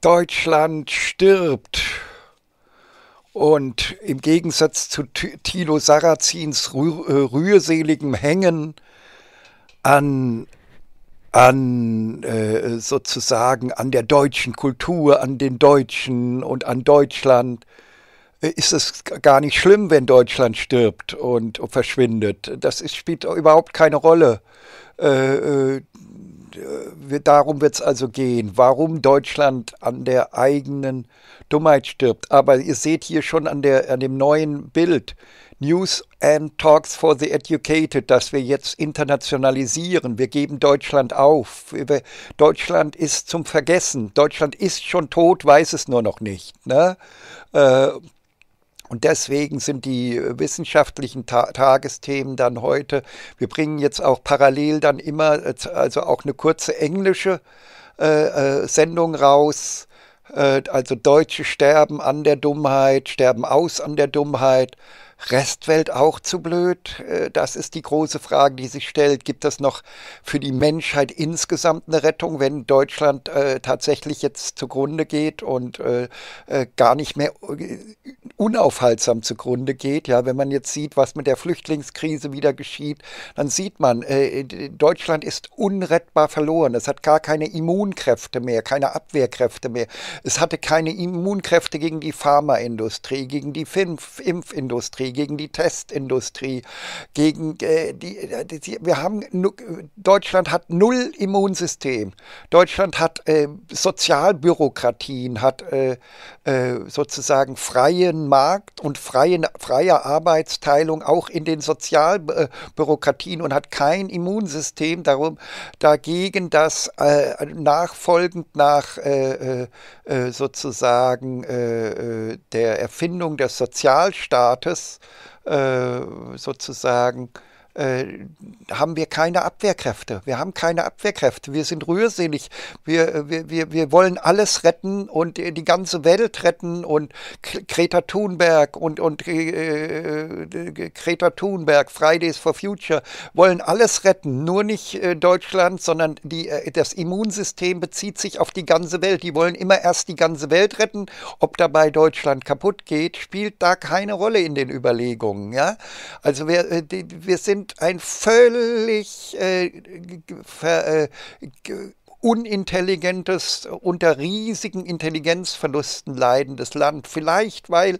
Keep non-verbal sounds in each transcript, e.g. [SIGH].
Deutschland stirbt. Und im Gegensatz zu Tilo Sarrazins äh, rührseligem Hängen an, an äh, sozusagen an der deutschen Kultur, an den Deutschen und an Deutschland, äh, ist es gar nicht schlimm, wenn Deutschland stirbt und verschwindet. Das ist, spielt überhaupt keine Rolle. Äh, äh äh, darum wird es also gehen, warum Deutschland an der eigenen Dummheit stirbt. Aber ihr seht hier schon an, der, an dem neuen Bild, News and Talks for the Educated, dass wir jetzt internationalisieren. Wir geben Deutschland auf. Deutschland ist zum Vergessen. Deutschland ist schon tot, weiß es nur noch nicht. Ne? Äh, und deswegen sind die äh, wissenschaftlichen Ta Tagesthemen dann heute, wir bringen jetzt auch parallel dann immer, äh, also auch eine kurze englische äh, äh Sendung raus, also Deutsche sterben an der Dummheit, sterben aus an der Dummheit. Restwelt auch zu blöd? Äh, das ist die große Frage, die sich stellt. Gibt es noch für die Menschheit insgesamt eine Rettung, wenn Deutschland äh, tatsächlich jetzt zugrunde geht und äh, gar nicht mehr unaufhaltsam zugrunde geht? Ja, wenn man jetzt sieht, was mit der Flüchtlingskrise wieder geschieht, dann sieht man, Deutschland ist unrettbar verloren. Es hat gar keine Immunkräfte mehr, keine Abwehrkräfte mehr. Es hatte keine Immunkräfte gegen die Pharmaindustrie, gegen die Impfindustrie Industrie, gegen die Testindustrie, gegen äh, die, äh, die, wir haben, Deutschland hat null Immunsystem. Deutschland hat äh, Sozialbürokratien, hat äh, äh, sozusagen freien Markt und freie, freie Arbeitsteilung auch in den Sozialbürokratien und hat kein Immunsystem darum, dagegen, dass äh, nachfolgend nach sozusagen der Erfindung des Sozialstaates äh, sozusagen äh, haben wir keine Abwehrkräfte. Wir haben keine Abwehrkräfte. Wir sind rührselig. Wir, äh, wir, wir, wir wollen alles retten und die ganze Welt retten und Greta Thunberg und, und äh, äh, Greta Thunberg, Fridays for Future, wollen alles retten. Nur nicht Deutschland, sondern die, das Immunsystem bezieht sich auf die ganze Welt. Die wollen immer erst die ganze Welt retten. Ob dabei Deutschland kaputt geht, spielt da keine Rolle in den Überlegungen. Ja? Also wir, wir sind ein völlig äh, ver, äh, unintelligentes, unter riesigen Intelligenzverlusten leidendes Land. Vielleicht weil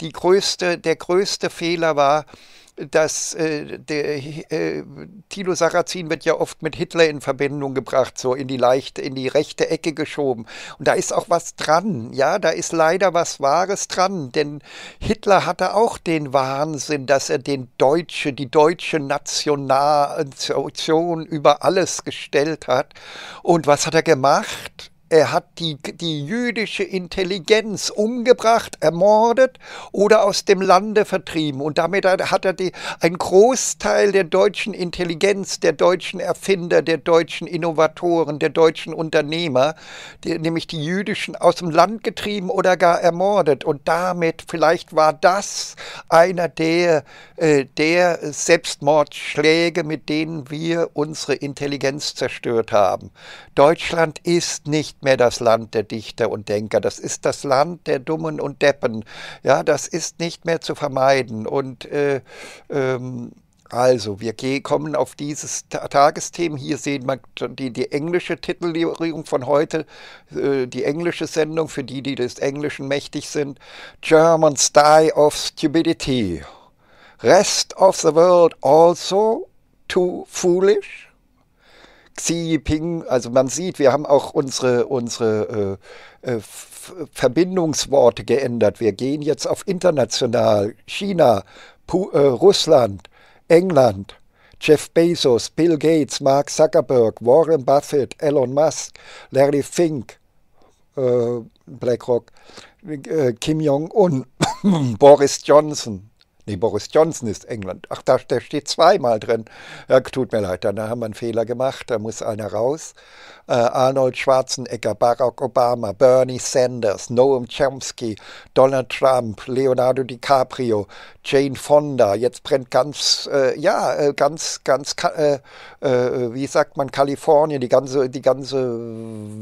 größte, der größte Fehler war, dass äh, der äh, Tilo Sarrazin wird ja oft mit Hitler in Verbindung gebracht, so in die leichte, in die rechte Ecke geschoben. Und da ist auch was dran, ja, da ist leider was Wahres dran, denn Hitler hatte auch den Wahnsinn, dass er den Deutsche, die deutsche Nation über alles gestellt hat. Und was hat er gemacht? er hat die, die jüdische Intelligenz umgebracht, ermordet oder aus dem Lande vertrieben. Und damit hat er die, einen Großteil der deutschen Intelligenz, der deutschen Erfinder, der deutschen Innovatoren, der deutschen Unternehmer, die, nämlich die jüdischen, aus dem Land getrieben oder gar ermordet. Und damit vielleicht war das einer der, äh, der Selbstmordschläge, mit denen wir unsere Intelligenz zerstört haben. Deutschland ist nicht mehr das Land der Dichter und Denker, das ist das Land der Dummen und Deppen. Ja, das ist nicht mehr zu vermeiden. Und äh, ähm, also, wir kommen auf dieses Tagesthema. Hier sehen wir die, die englische Titellierung von heute, äh, die englische Sendung für die, die des Englischen mächtig sind. Germans die of stupidity. Rest of the world also too foolish. Xi Jinping, also man sieht, wir haben auch unsere, unsere äh, äh, Verbindungsworte geändert. Wir gehen jetzt auf international. China, Pu äh, Russland, England, Jeff Bezos, Bill Gates, Mark Zuckerberg, Warren Buffett, Elon Musk, Larry Fink, äh, BlackRock, äh, Kim Jong-un, [COUGHS] Boris Johnson. Nee, Boris Johnson ist England. Ach, da, da steht zweimal drin. Ja, tut mir leid, da haben wir einen Fehler gemacht, da muss einer raus. Äh, Arnold Schwarzenegger, Barack Obama, Bernie Sanders, Noam Chomsky, Donald Trump, Leonardo DiCaprio, Jane Fonda. Jetzt brennt ganz, äh, ja, äh, ganz, ganz, äh, äh, wie sagt man, Kalifornien, die ganze, die ganze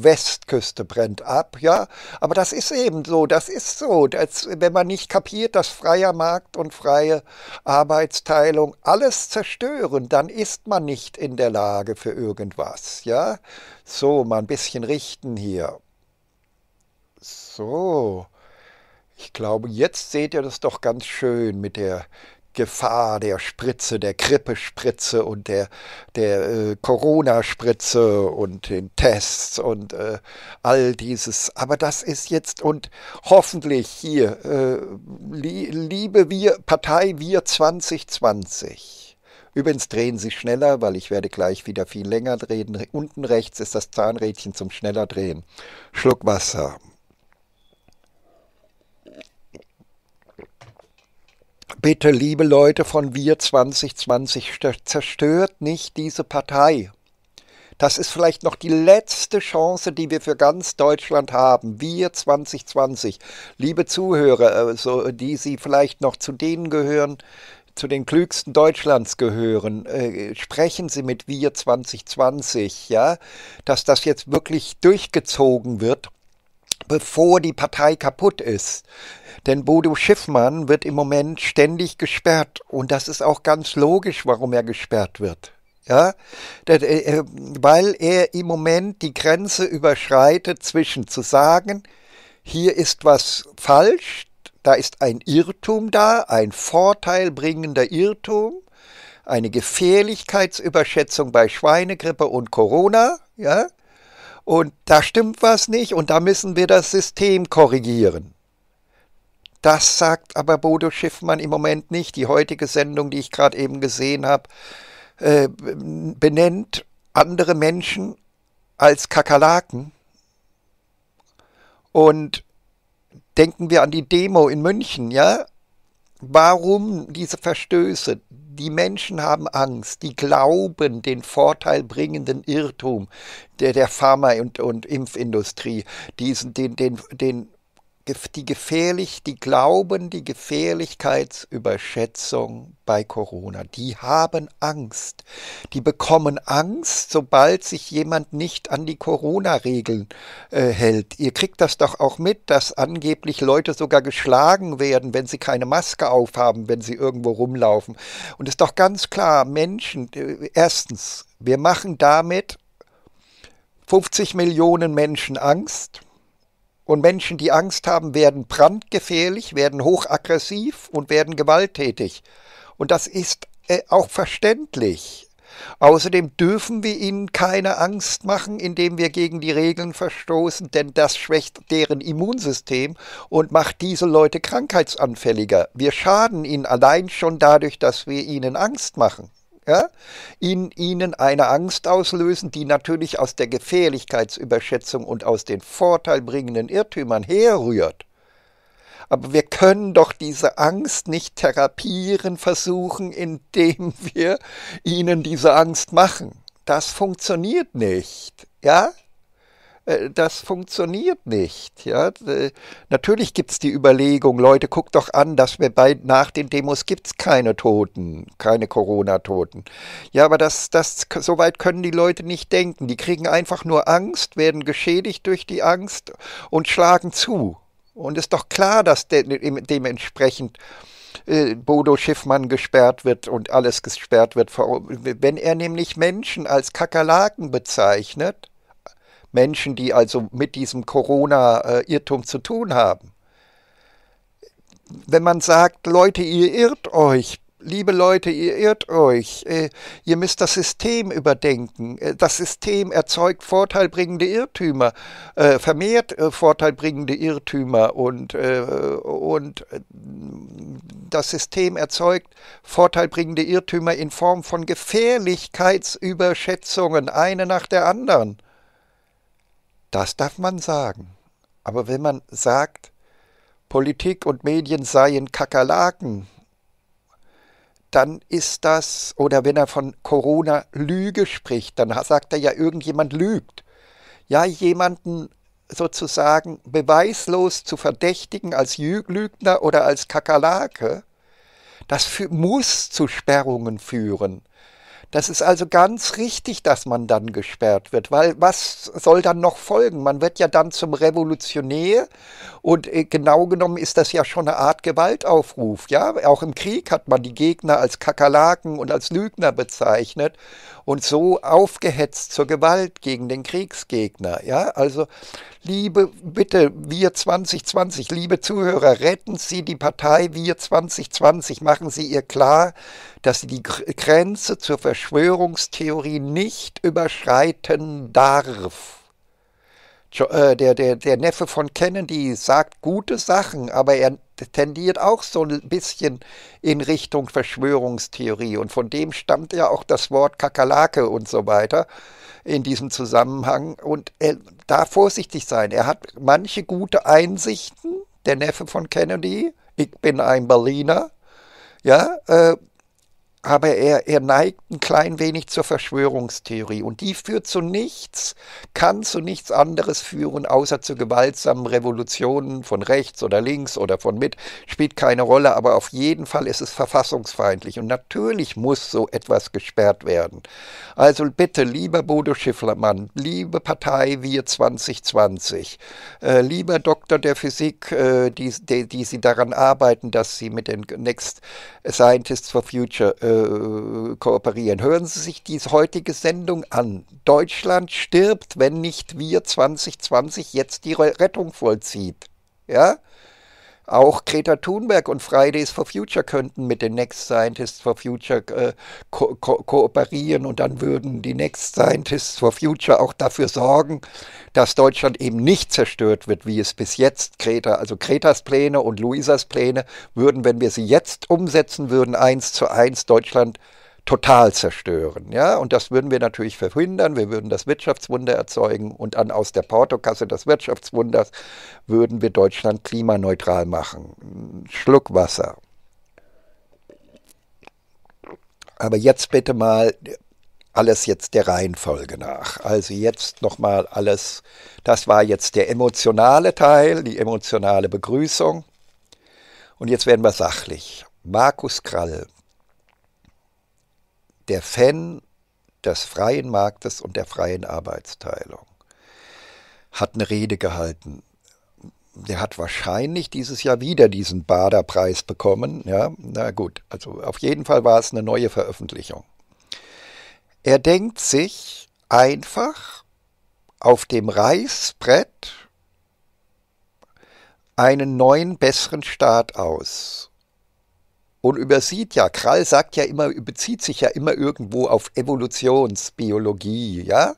Westküste brennt ab, ja. Aber das ist eben so, das ist so. Dass, wenn man nicht kapiert, dass freier Markt und freie Arbeitsteilung alles zerstören, dann ist man nicht in der Lage für irgendwas, ja. So, mal ein bisschen richten hier. So, ich glaube, jetzt seht ihr das doch ganz schön mit der Gefahr der Spritze, der Grippespritze und der, der äh, Corona-Spritze und den Tests und äh, all dieses. Aber das ist jetzt und hoffentlich hier, äh, liebe wir, Partei Wir 2020. Übrigens drehen sie schneller, weil ich werde gleich wieder viel länger drehen. Unten rechts ist das Zahnrädchen zum schneller drehen. Schluck Wasser. Bitte, liebe Leute von Wir 2020, zerstört nicht diese Partei. Das ist vielleicht noch die letzte Chance, die wir für ganz Deutschland haben. Wir 2020, liebe Zuhörer, also die Sie vielleicht noch zu denen gehören, zu den klügsten Deutschlands gehören, äh, sprechen Sie mit Wir 2020, ja, dass das jetzt wirklich durchgezogen wird, bevor die Partei kaputt ist. Denn Bodo Schiffmann wird im Moment ständig gesperrt und das ist auch ganz logisch, warum er gesperrt wird. Ja, äh, äh, weil er im Moment die Grenze überschreitet zwischen zu sagen, hier ist was falsch, da ist ein Irrtum da, ein vorteilbringender Irrtum, eine Gefährlichkeitsüberschätzung bei Schweinegrippe und Corona, ja, und da stimmt was nicht und da müssen wir das System korrigieren. Das sagt aber Bodo Schiffmann im Moment nicht. Die heutige Sendung, die ich gerade eben gesehen habe, äh, benennt andere Menschen als Kakerlaken. Und Denken wir an die Demo in München, ja? Warum diese Verstöße? Die Menschen haben Angst, die glauben den vorteilbringenden Irrtum der, der Pharma- und, und Impfindustrie, diesen, den, den, den die, gefährlich, die glauben die Gefährlichkeitsüberschätzung bei Corona. Die haben Angst. Die bekommen Angst, sobald sich jemand nicht an die Corona-Regeln äh, hält. Ihr kriegt das doch auch mit, dass angeblich Leute sogar geschlagen werden, wenn sie keine Maske aufhaben, wenn sie irgendwo rumlaufen. Und es ist doch ganz klar, Menschen, äh, erstens, wir machen damit 50 Millionen Menschen Angst und Menschen, die Angst haben, werden brandgefährlich, werden hochaggressiv und werden gewalttätig. Und das ist äh, auch verständlich. Außerdem dürfen wir ihnen keine Angst machen, indem wir gegen die Regeln verstoßen, denn das schwächt deren Immunsystem und macht diese Leute krankheitsanfälliger. Wir schaden ihnen allein schon dadurch, dass wir ihnen Angst machen ja, in ihnen eine Angst auslösen, die natürlich aus der Gefährlichkeitsüberschätzung und aus den vorteilbringenden Irrtümern herrührt. Aber wir können doch diese Angst nicht therapieren versuchen, indem wir ihnen diese Angst machen. Das funktioniert nicht. Ja? Äh, das funktioniert nicht. Ja? Äh, natürlich gibt es die Überlegung, Leute, guckt doch an, dass wir bei, nach den Demos gibt es keine Toten, keine Corona-Toten. Ja, aber das, das, so weit können die Leute nicht denken. Die kriegen einfach nur Angst, werden geschädigt durch die Angst und schlagen zu. Und ist doch klar, dass de dementsprechend äh, Bodo Schiffmann gesperrt wird und alles gesperrt wird. Wenn er nämlich Menschen als Kakerlaken bezeichnet, Menschen, die also mit diesem Corona-Irrtum zu tun haben. Wenn man sagt, Leute, ihr irrt euch, liebe Leute, ihr irrt euch, äh, ihr müsst das System überdenken. Äh, das System erzeugt vorteilbringende Irrtümer, äh, vermehrt vorteilbringende Irrtümer und, und das System erzeugt vorteilbringende Irrtümer in Form von Gefährlichkeitsüberschätzungen, eine nach der anderen. Das darf man sagen. Aber wenn man sagt, Politik und Medien seien Kakerlaken, dann ist das, oder wenn er von Corona-Lüge spricht, dann sagt er ja, irgendjemand lügt. Ja, jemanden sozusagen beweislos zu verdächtigen als Lügner oder als Kakerlake, das muss zu Sperrungen führen. Das ist also ganz richtig, dass man dann gesperrt wird, weil was soll dann noch folgen? Man wird ja dann zum Revolutionär und äh, genau genommen ist das ja schon eine Art Gewaltaufruf. Ja, auch im Krieg hat man die Gegner als Kakerlaken und als Lügner bezeichnet und so aufgehetzt zur Gewalt gegen den Kriegsgegner. Ja, also liebe, bitte, wir 2020, liebe Zuhörer, retten Sie die Partei, wir 2020, machen Sie ihr klar, dass sie die Grenze zur Verschwörungstheorie nicht überschreiten darf. Äh, der, der, der Neffe von Kennedy sagt gute Sachen, aber er tendiert auch so ein bisschen in Richtung Verschwörungstheorie und von dem stammt ja auch das Wort Kakerlake und so weiter in diesem Zusammenhang und er darf vorsichtig sein. Er hat manche gute Einsichten, der Neffe von Kennedy, ich bin ein Berliner, ja, äh, aber er, er neigt ein klein wenig zur Verschwörungstheorie und die führt zu nichts, kann zu nichts anderes führen, außer zu gewaltsamen Revolutionen von rechts oder links oder von mit, spielt keine Rolle, aber auf jeden Fall ist es verfassungsfeindlich und natürlich muss so etwas gesperrt werden. Also bitte, lieber Bodo Schifflermann, liebe Partei Wir 2020, äh, lieber Doktor der Physik, äh, die, die, die Sie daran arbeiten, dass Sie mit den Next Scientists for Future äh, äh, kooperieren. Hören Sie sich diese heutige Sendung an. Deutschland stirbt, wenn nicht wir 2020 jetzt die Rettung vollzieht. Ja? Auch Greta Thunberg und Fridays for Future könnten mit den Next Scientists for Future äh, ko ko kooperieren und dann würden die Next Scientists for Future auch dafür sorgen, dass Deutschland eben nicht zerstört wird, wie es bis jetzt Greta, also Gretas Pläne und Luisas Pläne würden, wenn wir sie jetzt umsetzen würden, eins zu eins Deutschland äh, total zerstören. Ja? Und das würden wir natürlich verhindern. Wir würden das Wirtschaftswunder erzeugen und dann aus der Portokasse des Wirtschaftswunders würden wir Deutschland klimaneutral machen. Schluck Wasser. Aber jetzt bitte mal alles jetzt der Reihenfolge nach. Also jetzt nochmal alles, das war jetzt der emotionale Teil, die emotionale Begrüßung. Und jetzt werden wir sachlich. Markus Krall, der Fan des freien Marktes und der freien Arbeitsteilung, hat eine Rede gehalten. Der hat wahrscheinlich dieses Jahr wieder diesen Bader-Preis bekommen. Ja, na gut, also auf jeden Fall war es eine neue Veröffentlichung. Er denkt sich einfach auf dem Reißbrett einen neuen, besseren Staat aus und übersieht ja, Krall sagt ja immer, bezieht sich ja immer irgendwo auf Evolutionsbiologie, ja?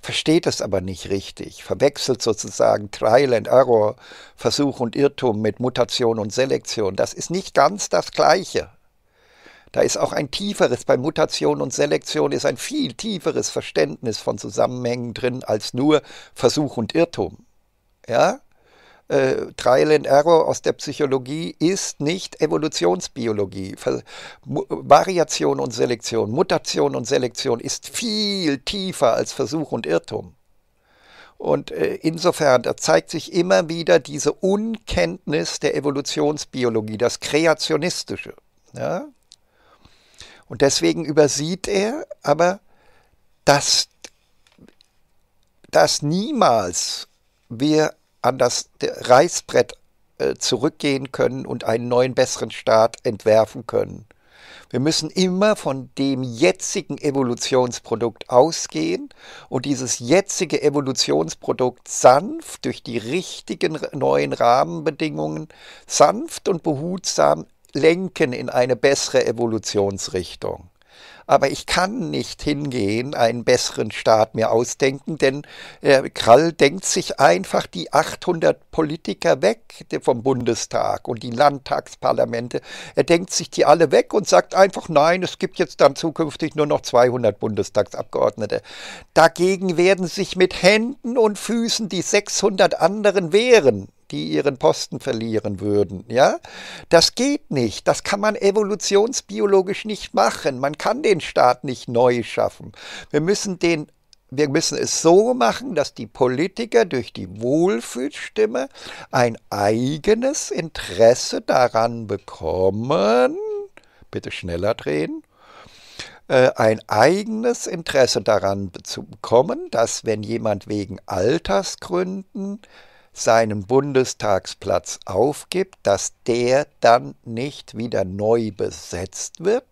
Versteht es aber nicht richtig, verwechselt sozusagen Trial and Error, Versuch und Irrtum mit Mutation und Selektion. Das ist nicht ganz das Gleiche. Da ist auch ein tieferes, bei Mutation und Selektion ist ein viel tieferes Verständnis von Zusammenhängen drin als nur Versuch und Irrtum. Ja? äh, Trial and Error aus der Psychologie ist nicht Evolutionsbiologie. Ver Variation und Selektion, Mutation und Selektion ist viel tiefer als Versuch und Irrtum. Und äh, insofern, da zeigt sich immer wieder diese Unkenntnis der Evolutionsbiologie, das Kreationistische. Ja? Und deswegen übersieht er aber, dass, dass niemals wir an das Reißbrett äh, zurückgehen können und einen neuen, besseren Staat entwerfen können. Wir müssen immer von dem jetzigen Evolutionsprodukt ausgehen und dieses jetzige Evolutionsprodukt sanft durch die richtigen neuen Rahmenbedingungen sanft und behutsam lenken in eine bessere Evolutionsrichtung aber ich kann nicht hingehen, einen besseren Staat mir ausdenken, denn äh, Krall denkt sich einfach die 800 Politiker weg vom Bundestag und die Landtagsparlamente. Er denkt sich die alle weg und sagt einfach, nein, es gibt jetzt dann zukünftig nur noch 200 Bundestagsabgeordnete. Dagegen werden sich mit Händen und Füßen die 600 anderen wehren die ihren Posten verlieren würden. Ja? Das geht nicht. Das kann man evolutionsbiologisch nicht machen. Man kann den Staat nicht neu schaffen. Wir müssen den wir müssen es so machen, dass die Politiker durch die Wohlfühlstimme ein eigenes Interesse daran bekommen, bitte schneller drehen, äh, ein eigenes Interesse daran zu bekommen, dass wenn jemand wegen Altersgründen seinen Bundestagsplatz aufgibt, dass der dann nicht wieder neu besetzt wird,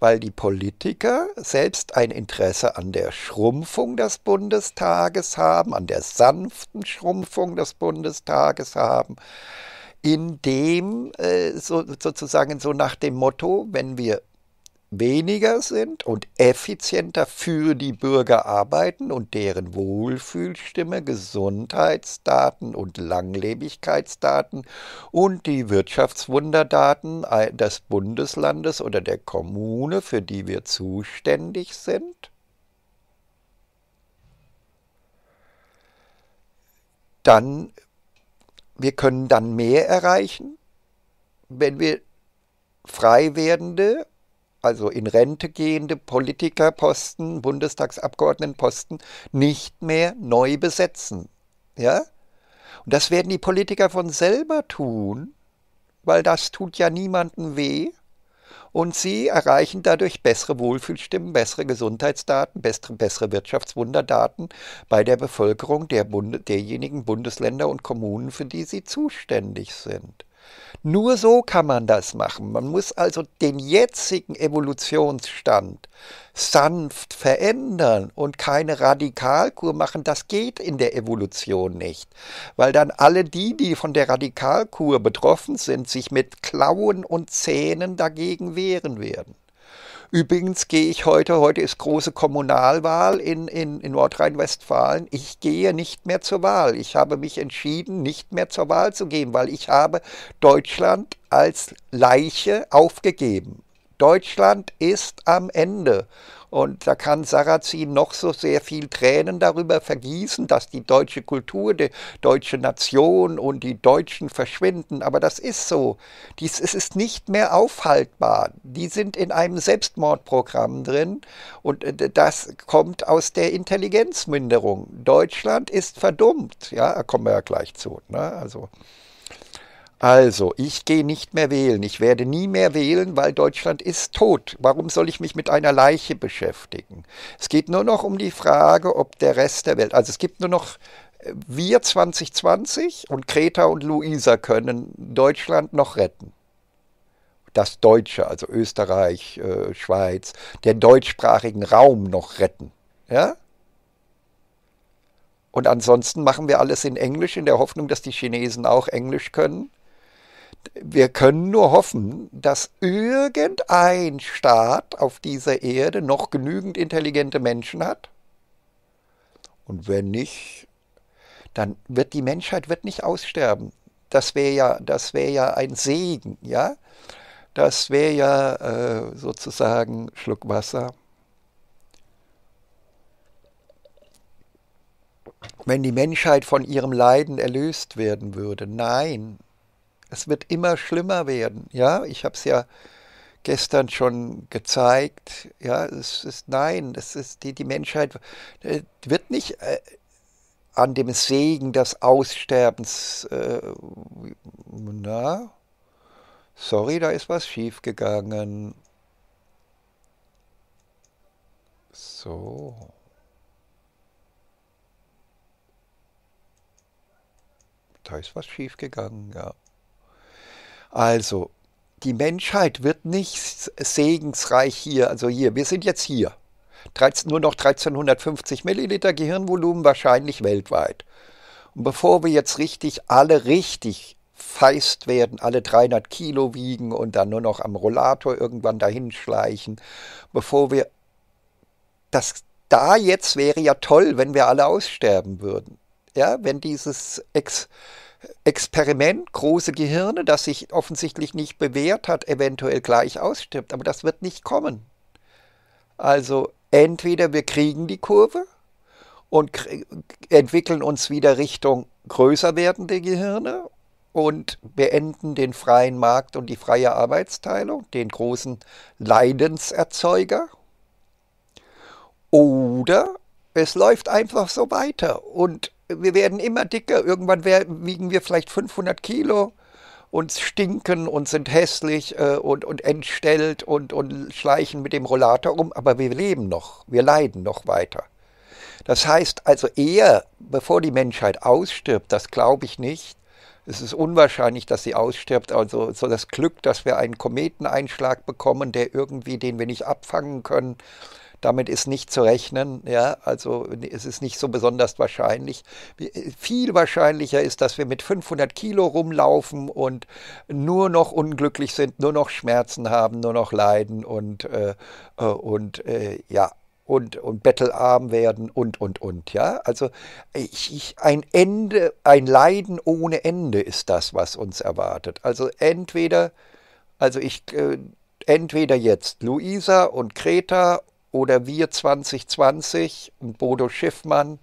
weil die Politiker selbst ein Interesse an der Schrumpfung des Bundestages haben, an der sanften Schrumpfung des Bundestages haben, indem äh, so, sozusagen so nach dem Motto, wenn wir weniger sind und effizienter für die Bürger arbeiten und deren Wohlfühlstimme, Gesundheitsdaten und Langlebigkeitsdaten und die Wirtschaftswunderdaten des Bundeslandes oder der Kommune, für die wir zuständig sind? Dann, wir können dann mehr erreichen, wenn wir frei werdende also in Rente gehende Politikerposten, Bundestagsabgeordnetenposten nicht mehr neu besetzen. Ja? Und das werden die Politiker von selber tun, weil das tut ja niemandem weh. Und sie erreichen dadurch bessere Wohlfühlstimmen, bessere Gesundheitsdaten, bessere, bessere Wirtschaftswunderdaten bei der Bevölkerung der Bund derjenigen Bundesländer und Kommunen, für die sie zuständig sind. Nur so kann man das machen. Man muss also den jetzigen Evolutionsstand sanft verändern und keine Radikalkur machen. Das geht in der Evolution nicht, weil dann alle die, die von der Radikalkur betroffen sind, sich mit Klauen und Zähnen dagegen wehren werden. Übrigens gehe ich heute, heute ist große Kommunalwahl in, in, in Nordrhein-Westfalen. Ich gehe nicht mehr zur Wahl. Ich habe mich entschieden, nicht mehr zur Wahl zu gehen, weil ich habe Deutschland als Leiche aufgegeben. Deutschland ist am Ende. Und da kann Sarrazin noch so sehr viel Tränen darüber vergießen, dass die deutsche Kultur, die deutsche Nation und die Deutschen verschwinden. Aber das ist so. Dies, es ist nicht mehr aufhaltbar. Die sind in einem Selbstmordprogramm drin und äh, das kommt aus der Intelligenzminderung. Deutschland ist verdummt. Ja, da kommen wir ja gleich zu. Ne? Also. Also, ich gehe nicht mehr wählen. Ich werde nie mehr wählen, weil Deutschland ist tot. Warum soll ich mich mit einer Leiche beschäftigen? Es geht nur noch um die Frage, ob der Rest der Welt, also es gibt nur noch äh, wir 2020 und Greta und Luisa können Deutschland noch retten. Das Deutsche, also Österreich, äh, Schweiz, den deutschsprachigen Raum noch retten. Ja? Und ansonsten machen wir alles in Englisch in der Hoffnung, dass die Chinesen auch Englisch können wir können nur hoffen, dass irgendein Staat auf dieser Erde noch genügend intelligente Menschen hat. Und wenn nicht, dann wird die Menschheit wird nicht aussterben. Das wäre ja, das wäre ja ein Segen, ja. Das wäre ja äh, sozusagen Schluck Wasser. Wenn die Menschheit von ihrem Leiden erlöst werden würde, nein, es wird immer schlimmer werden. Ja, ich habe es ja gestern schon gezeigt. Ja, es ist nein, das ist die, die Menschheit äh, wird nicht äh, an dem Segen des Aussterbens. Äh, na, sorry, da ist was schiefgegangen. So. Da ist was schiefgegangen, ja. Also, die Menschheit wird nicht segensreich hier, also hier, wir sind jetzt hier. 13, nur noch 1350 Milliliter Gehirnvolumen wahrscheinlich weltweit. Und bevor wir jetzt richtig alle richtig feist werden, alle 300 Kilo wiegen und dann nur noch am Rollator irgendwann dahin schleichen, bevor wir das da jetzt wäre ja toll, wenn wir alle aussterben würden. Ja, wenn dieses Ex Experiment, große Gehirne, das sich offensichtlich nicht bewährt hat, eventuell gleich ausstirbt. Aber das wird nicht kommen. Also entweder wir kriegen die Kurve und entwickeln uns wieder Richtung größer werdende Gehirne und beenden den freien Markt und die freie Arbeitsteilung, den großen Leidenserzeuger. Oder es läuft einfach so weiter und wir werden immer dicker. Irgendwann wiegen wir vielleicht 500 Kilo und stinken und sind hässlich äh, und, und entstellt und, und schleichen mit dem Rollator um, aber wir leben noch, wir leiden noch weiter. Das heißt also eher, bevor die Menschheit ausstirbt, das glaube ich nicht, es ist unwahrscheinlich, dass sie ausstirbt, also so das Glück, dass wir einen Kometeneinschlag bekommen, der irgendwie, den wir nicht abfangen können, damit ist nicht zu rechnen. Ja? Also es ist nicht so besonders wahrscheinlich. Viel wahrscheinlicher ist, dass wir mit 500 Kilo rumlaufen und nur noch unglücklich sind, nur noch Schmerzen haben, nur noch leiden und, äh, äh, und äh, ja, und, und bettelarm werden und, und, und. Ja? Also ich, ich, ein Ende, ein Leiden ohne Ende ist das, was uns erwartet. Also entweder, also ich, äh, entweder jetzt Luisa und Kreta oder Wir 2020 und Bodo Schiffmann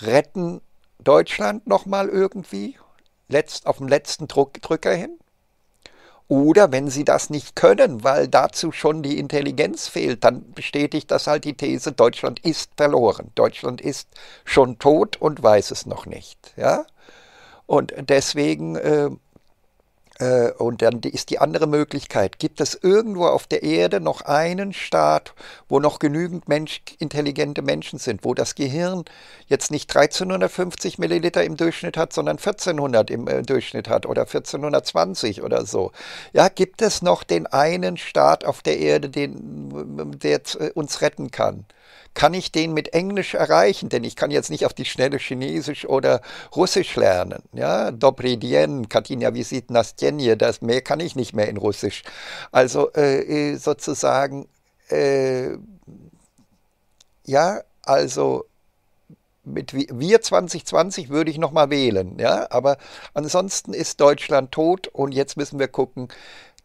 retten Deutschland nochmal irgendwie letzt, auf dem letzten Druck, Drücker hin? Oder wenn sie das nicht können, weil dazu schon die Intelligenz fehlt, dann bestätigt das halt die These, Deutschland ist verloren. Deutschland ist schon tot und weiß es noch nicht. Ja? Und deswegen äh, äh, und dann ist die andere Möglichkeit, gibt es irgendwo auf der Erde noch einen Staat, wo noch genügend Mensch, intelligente Menschen sind, wo das Gehirn jetzt nicht 1350 Milliliter im Durchschnitt hat, sondern 1400 im äh, Durchschnitt hat oder 1420 oder so. Ja, gibt es noch den einen Staat auf der Erde, den, der äh, uns retten kann? kann ich den mit Englisch erreichen? Denn ich kann jetzt nicht auf die Schnelle Chinesisch oder Russisch lernen. Ja, Dobri dien, Katina visit nastjenje, das mehr kann ich nicht mehr in Russisch. Also äh, äh sozusagen, äh, ja, also mit wir 2020 würde ich nochmal wählen, ja, aber ansonsten ist Deutschland tot und jetzt müssen wir gucken,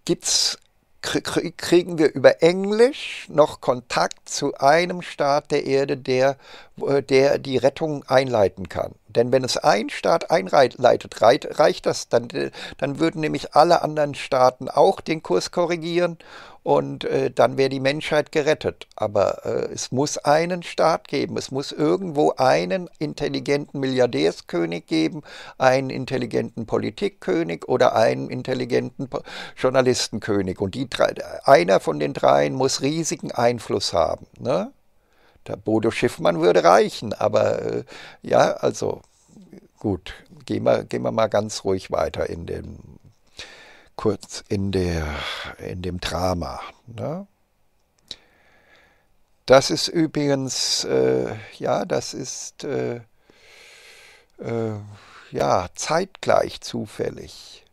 gibt es kriegen wir über Englisch noch Kontakt zu einem Staat der Erde, der, äh, der die Rettung einleiten kann. Denn wenn es ein Staat einleitet, reicht das, dann, äh, dann würden nämlich alle anderen Staaten auch den Kurs korrigieren und äh, dann wäre die Menschheit gerettet. Aber äh, es muss einen Staat geben, es muss irgendwo einen intelligenten Milliardärskönig geben, einen intelligenten Politikkönig oder einen intelligenten po Journalistenkönig. Und die drei, einer von den dreien muss riesigen Einfluss haben. Ne? Der Bodo Schiffmann würde reichen, aber äh, ja, also gut, gehen wir, gehen wir mal ganz ruhig weiter in den kurz in, der, in dem Drama. Ne? Das ist übrigens, äh, ja, das ist äh, äh, ja, zeitgleich zufällig.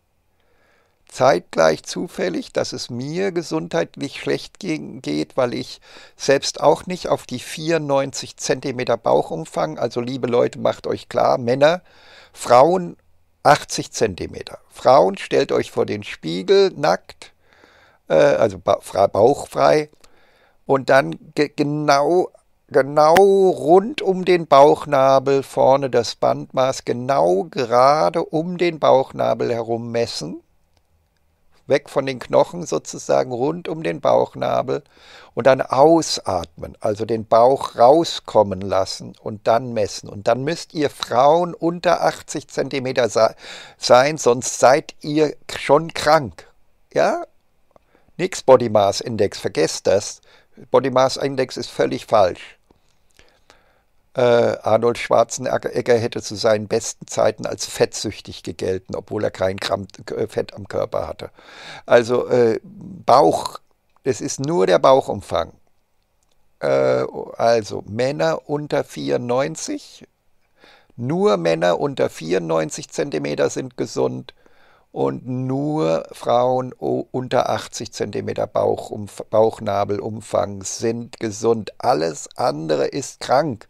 Zeitgleich zufällig, dass es mir gesundheitlich schlecht geht, weil ich selbst auch nicht auf die 94 cm Bauchumfang, also liebe Leute, macht euch klar, Männer, Frauen 80 cm. Frauen, stellt euch vor den Spiegel nackt, äh, also ba bauchfrei, und dann ge genau, genau rund um den Bauchnabel vorne das Bandmaß, genau gerade um den Bauchnabel herum messen weg von den Knochen sozusagen rund um den Bauchnabel und dann ausatmen, also den Bauch rauskommen lassen und dann messen. Und dann müsst ihr Frauen unter 80 cm sein, sonst seid ihr schon krank. Ja? Nix Body Mass Index, vergesst das. Body Mass Index ist völlig falsch äh, Arnold Schwarzenegger hätte zu seinen besten Zeiten als fettsüchtig gegelten, obwohl er kein Gramm äh, Fett am Körper hatte. Also äh, Bauch, das ist nur der Bauchumfang. Äh, also Männer unter 94, nur Männer unter 94 cm sind gesund und nur Frauen unter 80 cm Bauchnabelumfang sind gesund. Alles andere ist krank.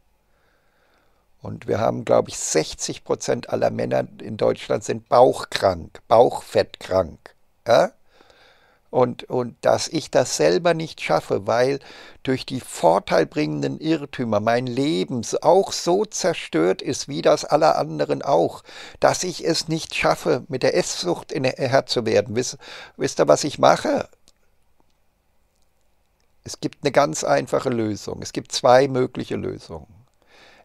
Und wir haben, glaube ich, 60 Prozent aller Männer in Deutschland sind bauchkrank, bauchfettkrank. Ja? Und, und dass ich das selber nicht schaffe, weil durch die vorteilbringenden Irrtümer mein Leben auch so zerstört ist, wie das aller anderen auch, dass ich es nicht schaffe, mit der Esssucht in äh, Herr zu werden. Wisst, wisst ihr, was ich mache? Es gibt eine ganz einfache Lösung. Es gibt zwei mögliche Lösungen.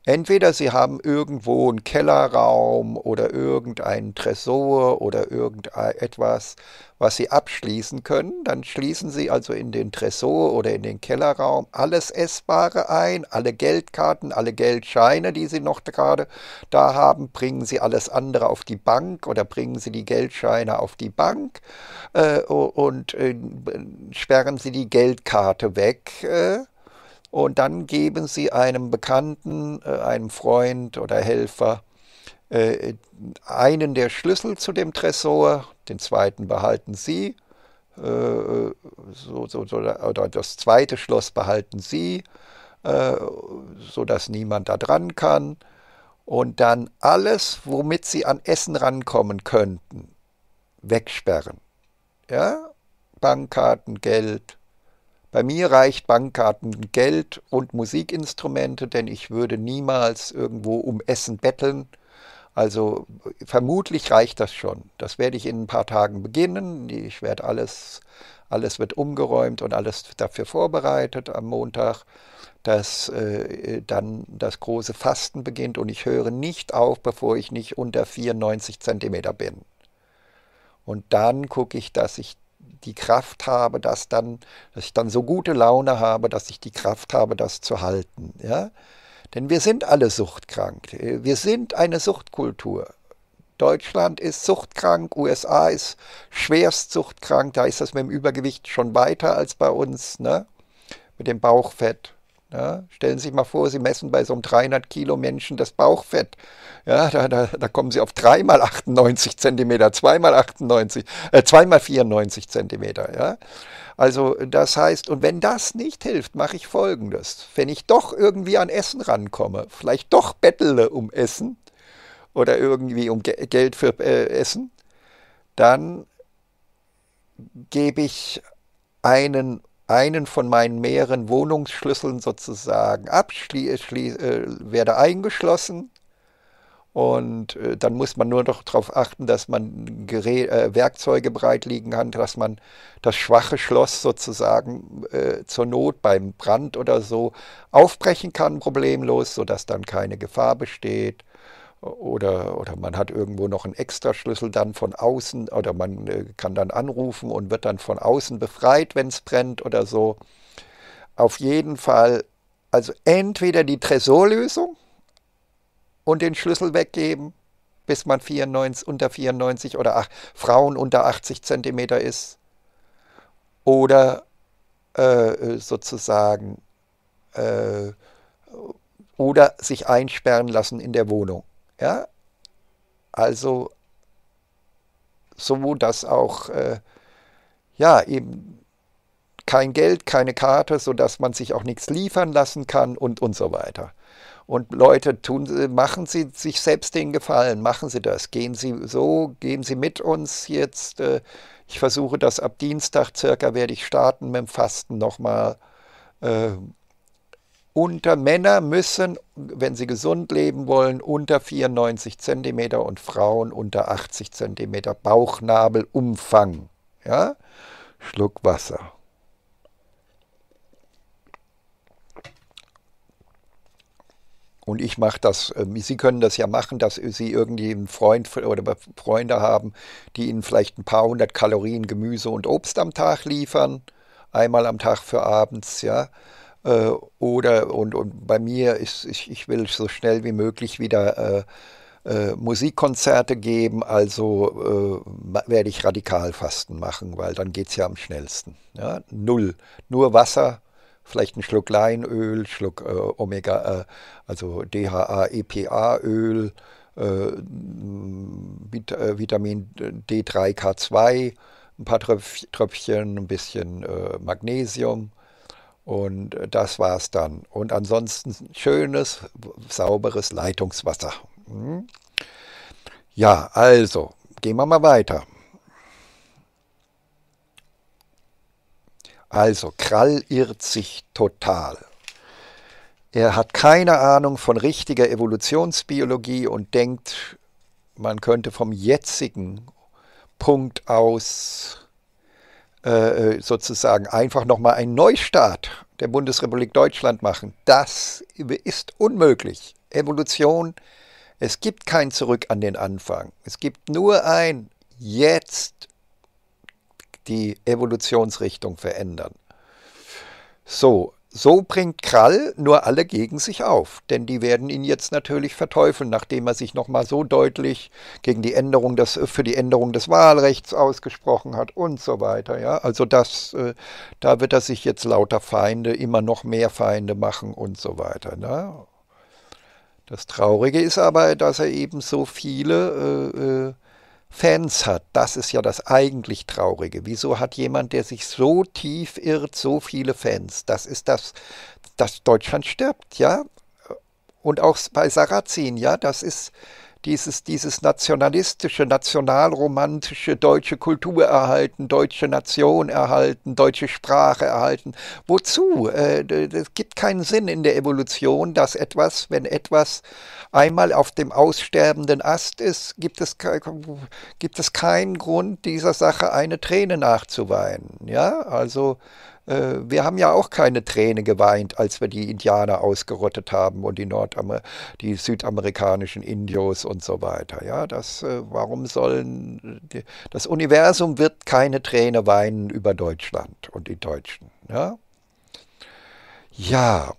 Entweder sie haben irgendwo einen Kellerraum oder irgendeinen Tresor oder irgendetwas, was sie abschließen können. Dann schließen sie also in den Tresor oder in den Kellerraum alles Essbare ein, alle Geldkarten, alle Geldscheine, die sie noch gerade da haben. Bringen sie alles andere auf die Bank oder bringen sie die Geldscheine auf die Bank äh, und äh, sperren sie die Geldkarte weg. Äh, und dann geben sie einem Bekannten, äh, einem Freund oder Helfer äh, einen der Schlüssel zu dem Tresor, den zweiten behalten sie, äh, so, so, so, oder das zweite Schloss behalten sie, sodass niemand da dran kann. Und dann alles, womit sie an Essen rankommen könnten, wegsperren. Ja? Bankkarten, Geld, bei mir reicht Bankkarten Geld und Musikinstrumente, denn ich würde niemals irgendwo um Essen betteln. Also vermutlich reicht das schon. Das werde ich in ein paar Tagen beginnen. Ich werde alles, alles wird umgeräumt und alles dafür vorbereitet am Montag, dass äh, dann das große Fasten beginnt und ich höre nicht auf, bevor ich nicht unter 94 Zentimeter bin. Und dann gucke ich, dass ich die Kraft habe, dass, dann, dass ich dann so gute Laune habe, dass ich die Kraft habe, das zu halten. Ja? Denn wir sind alle suchtkrank. Wir sind eine Suchtkultur. Deutschland ist suchtkrank, USA ist schwerst suchtkrank, da ist das mit dem Übergewicht schon weiter als bei uns, ne? mit dem Bauchfett. Ja, stellen Sie sich mal vor, Sie messen bei so einem 300 Kilo Menschen das Bauchfett. Ja, da, da, da kommen Sie auf 3 mal 98 Zentimeter, 2 mal 98, äh, 2 mal 94 Zentimeter. Ja. Also das heißt, und wenn das nicht hilft, mache ich Folgendes. Wenn ich doch irgendwie an Essen rankomme, vielleicht doch bettele um Essen oder irgendwie um Ge Geld für äh, Essen, dann gebe ich einen einen von meinen mehreren Wohnungsschlüsseln sozusagen ab, äh, werde eingeschlossen und äh, dann muss man nur noch darauf achten, dass man Gerä äh, Werkzeuge bereit liegen kann, dass man das schwache Schloss sozusagen äh, zur Not beim Brand oder so aufbrechen kann, problemlos, sodass dann keine Gefahr besteht oder, oder man hat irgendwo noch einen Extraschlüssel dann von außen oder man äh, kann dann anrufen und wird dann von außen befreit, wenn es brennt oder so. Auf jeden Fall, also entweder die Tresorlösung und den Schlüssel weggeben, bis man 94, unter 94 oder ach, Frauen unter 80 Zentimeter ist. Oder äh, äh, sozusagen äh, oder sich einsperren lassen in der Wohnung. Ja? Also so, dass auch äh, ja eben kein Geld, keine Karte, sodass man sich auch nichts liefern lassen kann und und so weiter. Und Leute, tun, äh, machen Sie sich selbst den Gefallen, machen Sie das. Gehen Sie so, gehen Sie mit uns jetzt. Äh, ich versuche das ab Dienstag circa, werde ich starten mit dem Fasten nochmal. Äh, unter Männer müssen, wenn sie gesund leben wollen, unter 94 cm und Frauen unter 80 cm Bauchnabelumfang. Ja? Schluck Wasser. Und ich mache das, ähm, Sie können das ja machen, dass Sie irgendwie einen Freund oder Freunde haben, die Ihnen vielleicht ein paar hundert Kalorien Gemüse und Obst am Tag liefern, einmal am Tag für abends, ja. Äh, oder und, und bei mir ist, ich, ich will so schnell wie möglich wieder äh, äh Musikkonzerte geben, also äh, werde ich Radikalfasten machen, weil dann geht es ja am schnellsten. Ja? Null. Nur Wasser, vielleicht einen Schluck Leinöl, Schluck äh, Omega, also DHA, EPA-Öl, Vit Vitamin D3, K2, ein paar Tröpfchen, ein bisschen Magnesium und äh, das war's dann. Und ansonsten schönes, sauberes Leitungswasser. Hm? Ja, also, gehen wir mal weiter. Also, Krall irrt sich total. Er hat keine Ahnung von richtiger Evolutionsbiologie und denkt, man könnte vom jetzigen Punkt aus äh, äh, sozusagen einfach nochmal einen Neustart der Bundesrepublik Deutschland machen. Das ist unmöglich. Evolution, es gibt kein Zurück an den Anfang. Es gibt nur ein Jetzt die Evolutionsrichtung verändern. So, so bringt Krall nur alle gegen sich auf, denn die werden ihn jetzt natürlich verteufeln, nachdem er sich nochmal so deutlich gegen die Änderung des, für die Änderung des Wahlrechts ausgesprochen hat und so weiter. Ja? Also das, äh, da wird er sich jetzt lauter Feinde, immer noch mehr Feinde machen und so weiter. Ne? Das Traurige ist aber, dass er eben so viele äh, äh, Fans hat. Das ist ja das eigentlich Traurige. Wieso hat jemand, der sich so tief irrt, so viele Fans? Das ist das, dass Deutschland stirbt, ja. Und auch bei Sarrazin, ja, das ist, dieses, dieses nationalistische, nationalromantische deutsche Kultur erhalten, deutsche Nation erhalten, deutsche Sprache erhalten. Wozu? Äh, es gibt keinen Sinn in der Evolution, dass etwas, wenn etwas einmal auf dem aussterbenden Ast ist, gibt es, gibt es keinen Grund, dieser Sache eine Träne nachzuweinen. Ja, also äh, wir haben ja auch keine Träne geweint, als wir die Indianer ausgerottet haben und die, Nordamer die südamerikanischen Indios und so weiter. Ja, das, äh, warum sollen, die, das Universum wird keine Träne weinen über Deutschland und die Deutschen. Ja, ja.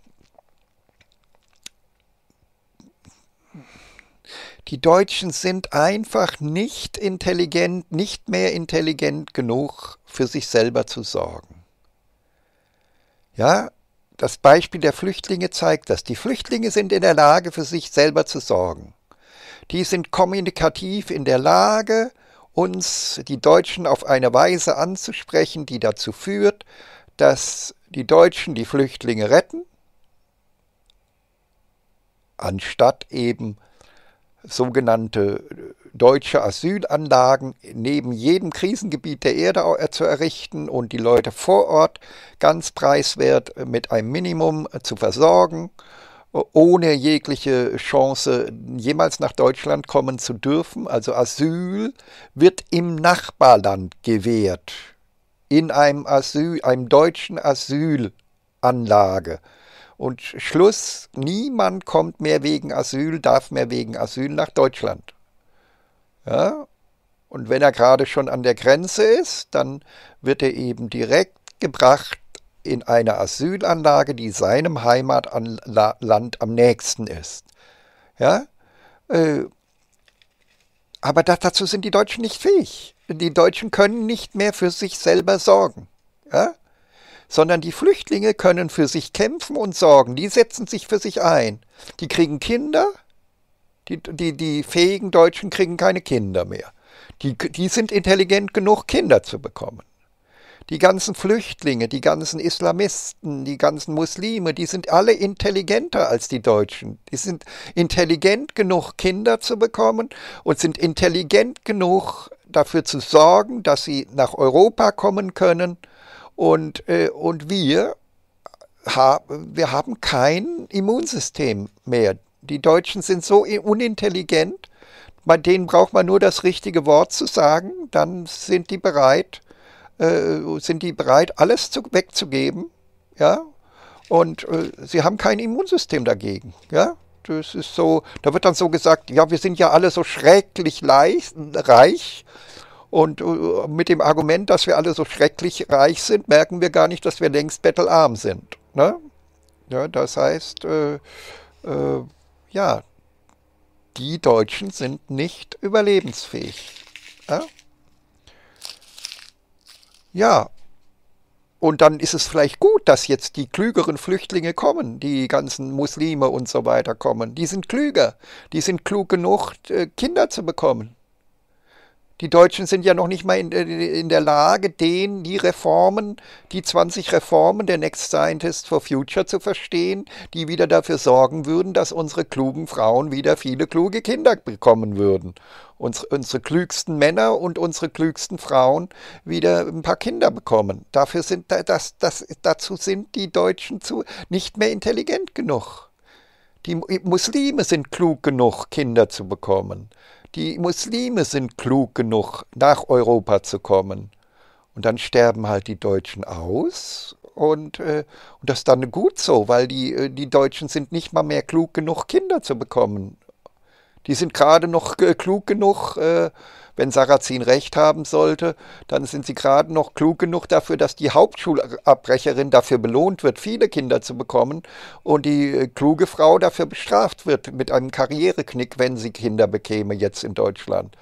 die Deutschen sind einfach nicht intelligent, nicht mehr intelligent genug, für sich selber zu sorgen. Ja, das Beispiel der Flüchtlinge zeigt das. Die Flüchtlinge sind in der Lage, für sich selber zu sorgen. Die sind kommunikativ in der Lage, uns, die Deutschen, auf eine Weise anzusprechen, die dazu führt, dass die Deutschen die Flüchtlinge retten, anstatt eben sogenannte deutsche Asylanlagen neben jedem Krisengebiet der Erde äh, zu errichten und die Leute vor Ort ganz preiswert äh, mit einem Minimum äh, zu versorgen, ohne jegliche Chance jemals nach Deutschland kommen zu dürfen. Also Asyl wird im Nachbarland gewährt, in einem Asyl, einem deutschen Asylanlage. Und Schluss, niemand kommt mehr wegen Asyl, darf mehr wegen Asyl nach Deutschland. Ja? Und wenn er gerade schon an der Grenze ist, dann wird er eben direkt gebracht in eine Asylanlage, die seinem Heimatland am nächsten ist. Ja? Äh, aber dazu sind die Deutschen nicht fähig. Die Deutschen können nicht mehr für sich selber sorgen. Ja? sondern die Flüchtlinge können für sich kämpfen und sorgen. Die setzen sich für sich ein. Die kriegen Kinder, die, die, die fähigen Deutschen kriegen keine Kinder mehr. Die, die sind intelligent genug, Kinder zu bekommen. Die ganzen Flüchtlinge, die ganzen Islamisten, die ganzen Muslime, die sind alle intelligenter als die Deutschen. Die sind intelligent genug, Kinder zu bekommen und sind intelligent genug, dafür zu sorgen, dass sie nach Europa kommen können. Und, äh, und wir, ha wir haben kein Immunsystem mehr. Die Deutschen sind so unintelligent, bei denen braucht man nur das richtige Wort zu sagen, dann sind die bereit, äh, sind die bereit, alles zu, wegzugeben, ja. Und äh, sie haben kein Immunsystem dagegen, ja. Das ist so, da wird dann so gesagt, ja, wir sind ja alle so schrecklich leicht, reich. Und äh, mit dem Argument, dass wir alle so schrecklich reich sind, merken wir gar nicht, dass wir längst bettelarm sind. Ne? Ja, das heißt, äh, äh, ja, die Deutschen sind nicht überlebensfähig. Ja? ja, und dann ist es vielleicht gut, dass jetzt die klügeren Flüchtlinge kommen, die ganzen Muslime und so weiter kommen. Die sind klüger, die sind klug genug, äh, Kinder zu bekommen. Die Deutschen sind ja noch nicht mal in, äh, in der Lage, den, die Reformen, die 20 Reformen der Next Scientist for Future zu verstehen, die wieder dafür sorgen würden, dass unsere klugen Frauen wieder viele kluge Kinder bekommen würden. Uns, unsere klügsten Männer und unsere klügsten Frauen wieder ein paar Kinder bekommen. Dafür sind, das, das, dazu sind die Deutschen zu, nicht mehr intelligent genug. Die Muslime sind klug genug, Kinder zu bekommen. Die Muslime sind klug genug, nach Europa zu kommen. Und dann sterben halt die Deutschen aus. Und, äh, und das ist dann gut so, weil die, äh, die Deutschen sind nicht mal mehr klug genug, Kinder zu bekommen. Die sind gerade noch äh, klug genug, äh, wenn Sarrazin recht haben sollte, dann sind sie gerade noch klug genug dafür, dass die Hauptschulabbrecherin dafür belohnt wird, viele Kinder zu bekommen und die äh, kluge Frau dafür bestraft wird mit einem Karriereknick, wenn sie Kinder bekäme jetzt in Deutschland.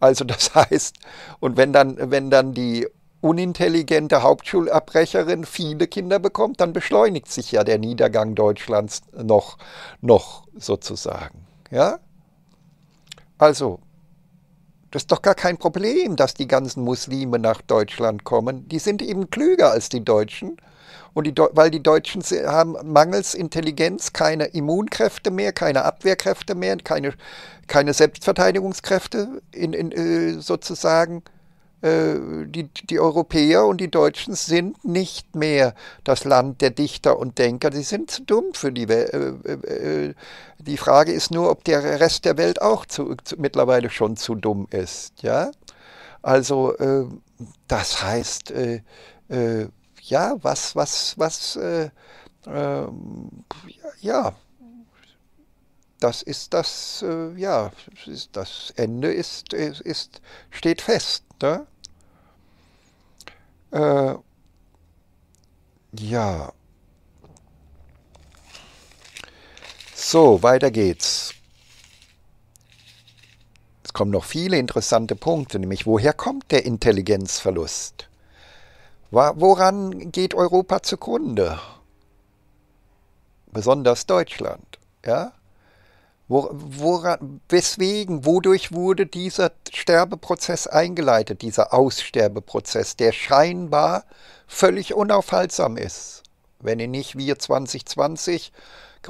Also das [LAUGHS] heißt, und wenn dann, wenn dann die unintelligente Hauptschulabbrecherin viele Kinder bekommt, dann beschleunigt sich ja der Niedergang Deutschlands noch, noch sozusagen. Ja? Also, das ist doch gar kein Problem, dass die ganzen Muslime nach Deutschland kommen. Die sind eben klüger als die Deutschen. Und die Deu weil die Deutschen haben mangels Intelligenz keine Immunkräfte mehr, keine Abwehrkräfte mehr, keine, keine Selbstverteidigungskräfte in, in, äh, sozusagen. Äh, die, die Europäer und die Deutschen sind nicht mehr das Land der Dichter und Denker. Sie sind zu dumm für die Welt. Äh, äh, die Frage ist nur, ob der Rest der Welt auch zu, zu, mittlerweile schon zu dumm ist. Ja? Also äh, das heißt, äh, äh, ja, was, was, was, ja, das ist das, ja, das Ende ist, ist, steht fest da. Äh, ja. So, weiter geht's. Es kommen noch viele interessante Punkte, nämlich woher kommt der Intelligenzverlust? Woran geht Europa zugrunde? Besonders Deutschland, ja? Woran, weswegen, wodurch wurde dieser Sterbeprozess eingeleitet, dieser Aussterbeprozess, der scheinbar völlig unaufhaltsam ist? Wenn ihn nicht wir 2020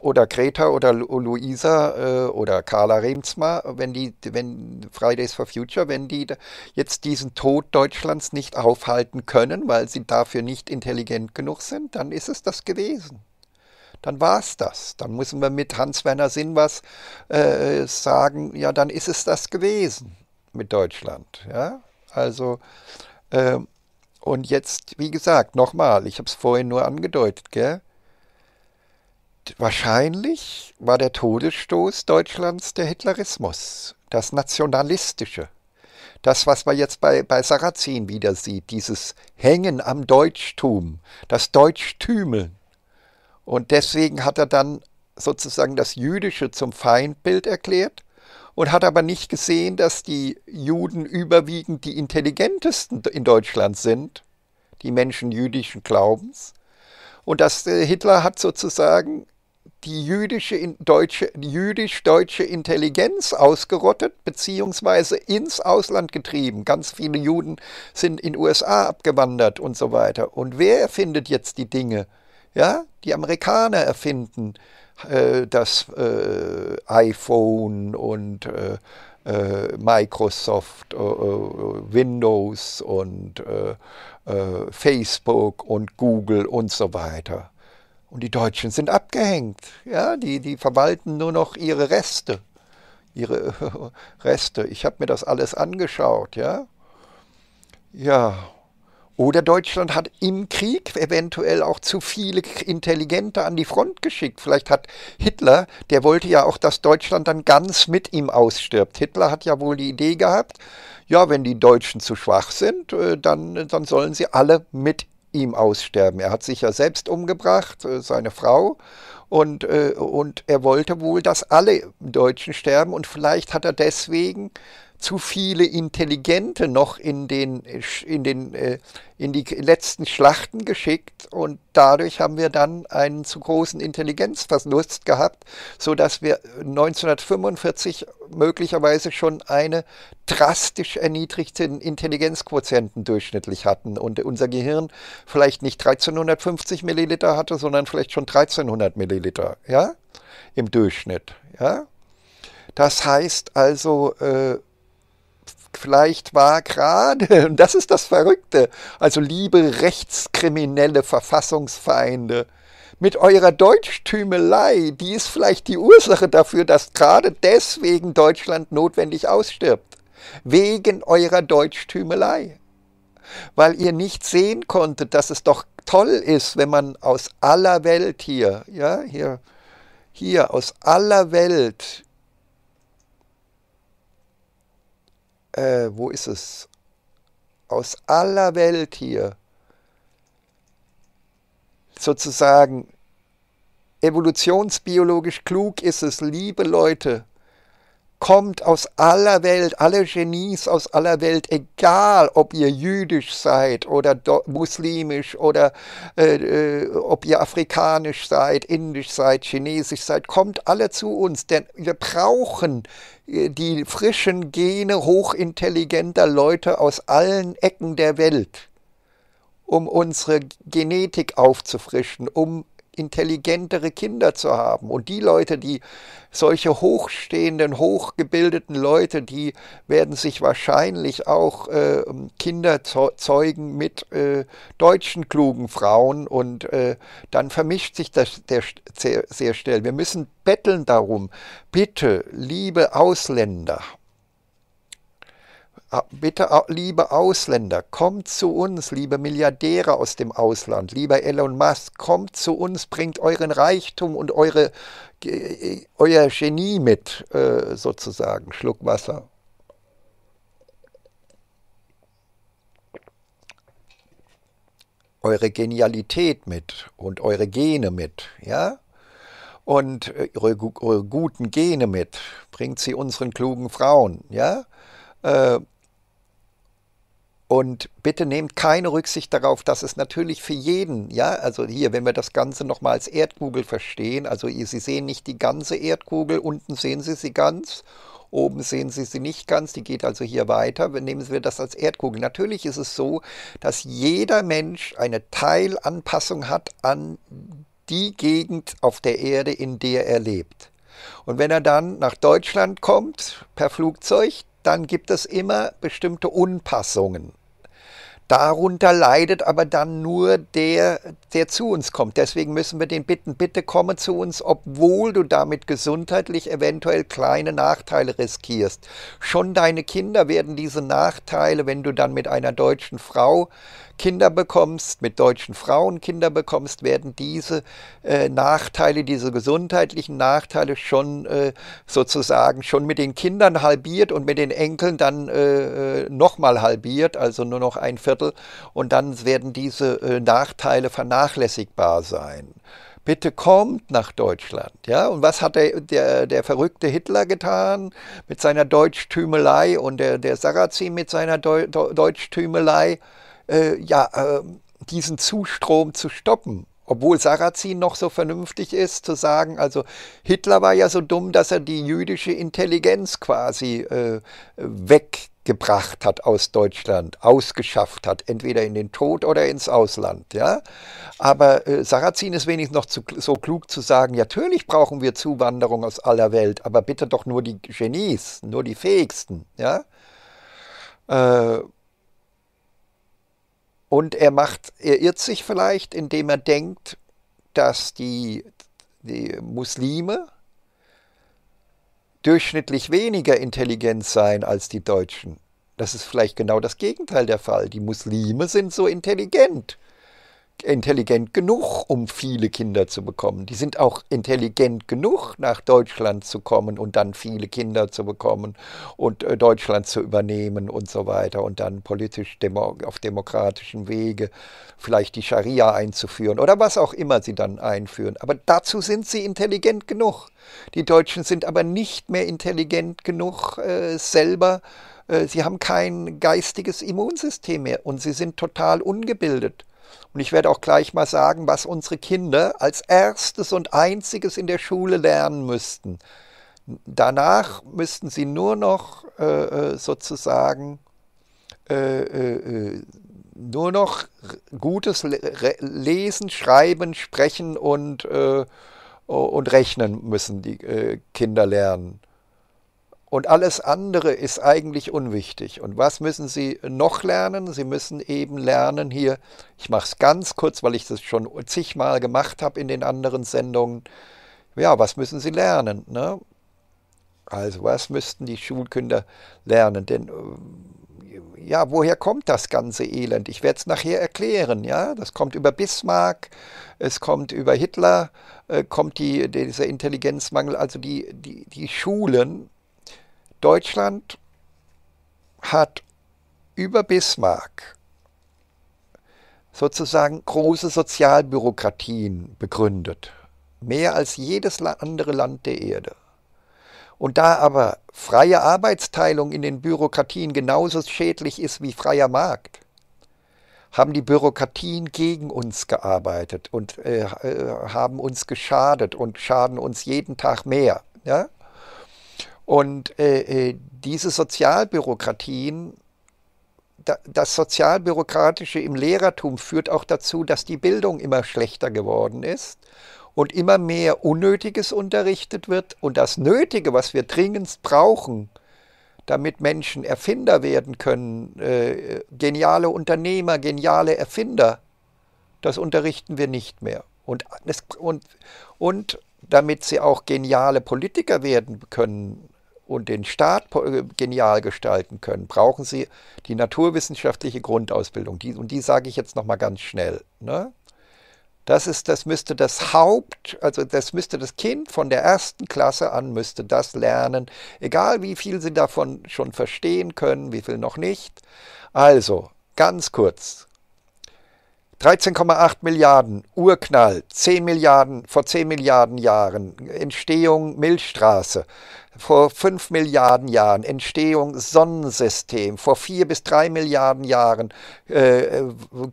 oder Greta oder Luisa äh, oder Carla Remsma, wenn die, wenn Fridays for Future, wenn die jetzt diesen Tod Deutschlands nicht aufhalten können, weil sie dafür nicht intelligent genug sind, dann ist es das gewesen dann war es das. Dann müssen wir mit Hans-Werner Sinn was äh, sagen, ja, dann ist es das gewesen mit Deutschland. Ja? Also, äh, und jetzt, wie gesagt, nochmal, ich habe es vorhin nur angedeutet, gell? Wahrscheinlich war der Todesstoß Deutschlands der Hitlerismus, das Nationalistische. Das, was man jetzt bei, bei Sarrazin wieder sieht, dieses Hängen am Deutschtum, das Deutschtümeln. Und deswegen hat er dann sozusagen das Jüdische zum Feindbild erklärt und hat aber nicht gesehen, dass die Juden überwiegend die intelligentesten in Deutschland sind, die Menschen jüdischen Glaubens. Und dass äh, Hitler hat sozusagen die jüdische, deutsche, jüdisch-deutsche Intelligenz ausgerottet bzw. ins Ausland getrieben. Ganz viele Juden sind in USA abgewandert und so weiter. Und wer erfindet jetzt die Dinge? Ja, die Amerikaner erfinden äh, das äh, iPhone und äh, äh Microsoft, äh, äh, Windows und Facebook und Google und so weiter. Und die Deutschen sind abgehängt. Ja, die, die verwalten nur noch ihre Reste. Ihre [LAUGHS] Reste. Ich habe mir das alles angeschaut, ja. Ja, oder Deutschland hat im Krieg eventuell auch zu viele Intelligente an die Front geschickt. Vielleicht hat Hitler, der wollte ja auch, dass Deutschland dann ganz mit ihm ausstirbt. Hitler hat ja wohl die Idee gehabt, ja, wenn die Deutschen zu schwach sind, äh, dann, dann sollen sie alle mit ihm aussterben. Er hat sich ja selbst umgebracht, äh, seine Frau. Und, äh, und er wollte wohl, dass alle Deutschen sterben. Und vielleicht hat er deswegen zu viele Intelligente noch in, den, in, den, äh, in die letzten Schlachten geschickt und dadurch haben wir dann einen zu großen Intelligenzverlust gehabt, sodass wir 1945 möglicherweise schon eine drastisch erniedrigten Intelligenzquotienten durchschnittlich hatten und unser Gehirn vielleicht nicht 1350 Milliliter hatte, sondern vielleicht schon 1300 Milliliter, ja, im Durchschnitt, ja. Das heißt also, äh, vielleicht war gerade, [LAUGHS] und das ist das Verrückte, also liebe rechtskriminelle Verfassungsfeinde, mit eurer Deutschtümelei, die ist vielleicht die Ursache dafür, dass gerade deswegen Deutschland notwendig ausstirbt. Wegen eurer Deutschtümelei. Weil ihr nicht sehen konntet, dass es doch toll ist, wenn man aus aller Welt hier, ja, hier, hier aus aller Welt äh, wo ist es? Aus aller Welt hier sozusagen evolutionsbiologisch klug ist es, liebe Leute, kommt aus aller Welt, alle Genies aus aller Welt, egal ob ihr jüdisch seid oder muslimisch oder äh, äh, ob ihr afrikanisch seid, indisch seid, chinesisch seid, kommt alle zu uns, denn wir brauchen äh, die frischen Gene hochintelligenter Leute aus allen Ecken der Welt um unsere Genetik aufzufrischen, um intelligentere Kinder zu haben. Und die Leute, die solche hochstehenden, hochgebildeten Leute, die werden sich wahrscheinlich auch äh, Kinder zeugen mit äh, deutschen klugen Frauen und äh, dann vermischt sich das sehr, sehr schnell. Wir müssen betteln darum, bitte, liebe Ausländer, Bitte, liebe Ausländer, kommt zu uns, liebe Milliardäre aus dem Ausland, lieber Elon Musk, kommt zu uns, bringt euren Reichtum und eure, äh, euer Genie mit, äh, sozusagen. Schluck Wasser. Eure Genialität mit und eure Gene mit, ja? Und äh, eure, eure guten Gene mit, bringt sie unseren klugen Frauen, ja? Äh, und bitte nehmt keine Rücksicht darauf, dass es natürlich für jeden, ja, also hier, wenn wir das Ganze nochmal als Erdkugel verstehen, also Sie sehen nicht die ganze Erdkugel, unten sehen Sie sie ganz, oben sehen Sie sie nicht ganz, die geht also hier weiter, nehmen wir das als Erdkugel. Natürlich ist es so, dass jeder Mensch eine Teilanpassung hat an die Gegend auf der Erde, in der er lebt. Und wenn er dann nach Deutschland kommt, per Flugzeug, dann gibt es immer bestimmte Unpassungen. Darunter leidet aber dann nur der, der zu uns kommt. Deswegen müssen wir den bitten, bitte komme zu uns, obwohl du damit gesundheitlich eventuell kleine Nachteile riskierst. Schon deine Kinder werden diese Nachteile, wenn du dann mit einer deutschen Frau Kinder bekommst, mit deutschen Frauen Kinder bekommst, werden diese äh, Nachteile, diese gesundheitlichen Nachteile schon äh, sozusagen schon mit den Kindern halbiert und mit den Enkeln dann äh, äh nochmal halbiert, also nur noch ein Viertel. Und dann werden diese äh, Nachteile vernachlässigt vernachlässigbar sein. Bitte kommt nach Deutschland. Ja? Und was hat der, der, der verrückte Hitler getan mit seiner Deutschtümelei und der, der Sarrazin mit seiner Deu Deutschtümelei? Äh, ja, äh, diesen Zustrom zu stoppen. Obwohl Sarrazin noch so vernünftig ist, zu sagen, also Hitler war ja so dumm, dass er die jüdische Intelligenz quasi äh, äh weg gebracht hat aus Deutschland, ausgeschafft hat, entweder in den Tod oder ins Ausland. Ja? Aber äh, Sarrazin ist wenigstens noch zu, so klug zu sagen, ja, natürlich brauchen wir Zuwanderung aus aller Welt, aber bitte doch nur die Genies, nur die Fähigsten. Ja? Äh, und er macht, er irrt sich vielleicht, indem er denkt, dass die, die Muslime, durchschnittlich weniger intelligent sein als die Deutschen. Das ist vielleicht genau das Gegenteil der Fall. Die Muslime sind so intelligent intelligent genug, um viele Kinder zu bekommen. Die sind auch intelligent genug, nach Deutschland zu kommen und dann viele Kinder zu bekommen und äh, Deutschland zu übernehmen und so weiter und dann politisch demo auf demokratischen Wege vielleicht die Scharia einzuführen oder was auch immer sie dann einführen. Aber dazu sind sie intelligent genug. Die Deutschen sind aber nicht mehr intelligent genug äh, selber. Äh, sie haben kein geistiges Immunsystem mehr und sie sind total ungebildet. Und ich werde auch gleich mal sagen, was unsere Kinder als erstes und einziges in der Schule lernen müssten. Danach müssten sie nur noch äh, äh sozusagen äh, äh, äh, nur noch gutes Lesen, Schreiben, Sprechen und, äh, und Rechnen müssen die Kinder lernen. Und alles andere ist eigentlich unwichtig. Und was müssen Sie noch lernen? Sie müssen eben lernen hier, ich mache es ganz kurz, weil ich das schon zigmal gemacht habe in den anderen Sendungen. Ja, was müssen Sie lernen? Ne? Also was müssten die Schulkinder lernen? Denn äh, ja, woher kommt das ganze Elend? Ich werde es nachher erklären. Ja, das kommt über Bismarck, es kommt über Hitler, äh, kommt die, dieser Intelligenzmangel. Also die, die, die Schulen Deutschland hat über Bismarck sozusagen große Sozialbürokratien begründet. Mehr als jedes andere Land der Erde. Und da aber freie Arbeitsteilung in den Bürokratien genauso schädlich ist wie freier Markt, haben die Bürokratien gegen uns gearbeitet und äh, äh haben uns geschadet und schaden uns jeden Tag mehr. Ja? Und äh, äh, diese Sozialbürokratien, das Sozialbürokratische im Lehrertum führt auch dazu, dass die Bildung immer schlechter geworden ist und immer mehr Unnötiges unterrichtet wird und das Nötige, was wir dringendst brauchen, damit Menschen Erfinder werden können, äh, geniale Unternehmer, geniale Erfinder, das unterrichten wir nicht mehr. Und, und, und damit sie auch geniale Politiker werden können, und den Staat äh, genial gestalten können, brauchen sie die naturwissenschaftliche Grundausbildung. Die, und die sage ich jetzt nochmal ganz schnell. Ne? Das, ist, das müsste das Haupt, also das müsste das Kind von der ersten Klasse an, müsste das lernen, egal wie viel sie davon schon verstehen können, wie viel noch nicht. Also, ganz kurz, 13,8 Milliarden, Urknall, 10 Milliarden, vor 10 Milliarden Jahren, Entstehung Milchstraße, vor 5 Milliarden Jahren, Entstehung Sonnensystem, vor 4 bis 3 Milliarden Jahren, äh, äh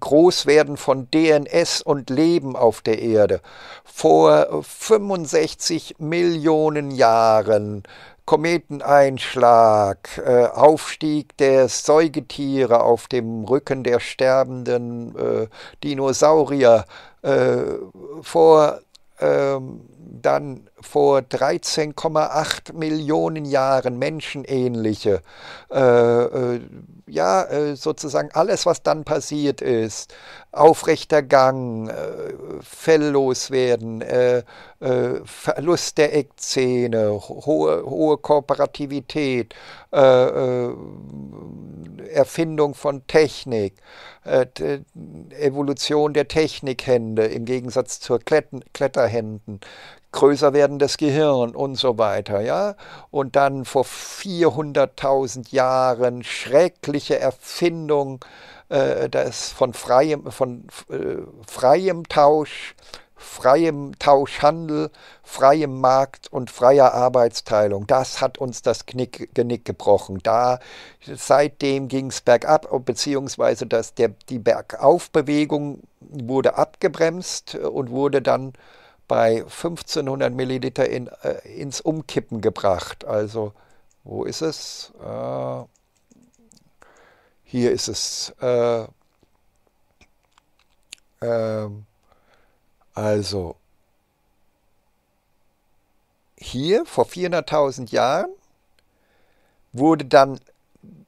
Großwerden von DNS und Leben auf der Erde, vor 65 Millionen Jahren, Kometeneinschlag, äh, Aufstieg der Säugetiere auf dem Rücken der sterbenden äh, Dinosaurier, äh, vor ähm, dann vor 13,8 Millionen Jahren menschenähnliche, äh, äh, ja, äh, sozusagen alles, was dann passiert ist, aufrechter Gang, äh, Fellloswerden, äh, äh, Verlust der Eckzähne, hohe, hohe Kooperativität, Erfindung von Technik, äh, äh, Evolution der Technikhände im Gegensatz zur Klet Kletterhänden, größer werden das Gehirn und so weiter, ja. Und dann vor 400.000 Jahren schreckliche Erfindung äh, das von freiem, von äh, freiem Tausch freiem Tauschhandel, freiem Markt und freier Arbeitsteilung. Das hat uns das Knick, Genick gebrochen. Da seitdem ging es bergab, beziehungsweise dass der, die Bergaufbewegung wurde abgebremst äh, und wurde dann bei 1500 Milliliter in, äh, ins Umkippen gebracht. Also wo ist es? Äh, hier ist es. Äh, ähm, also hier vor 400.000 Jahren wurde dann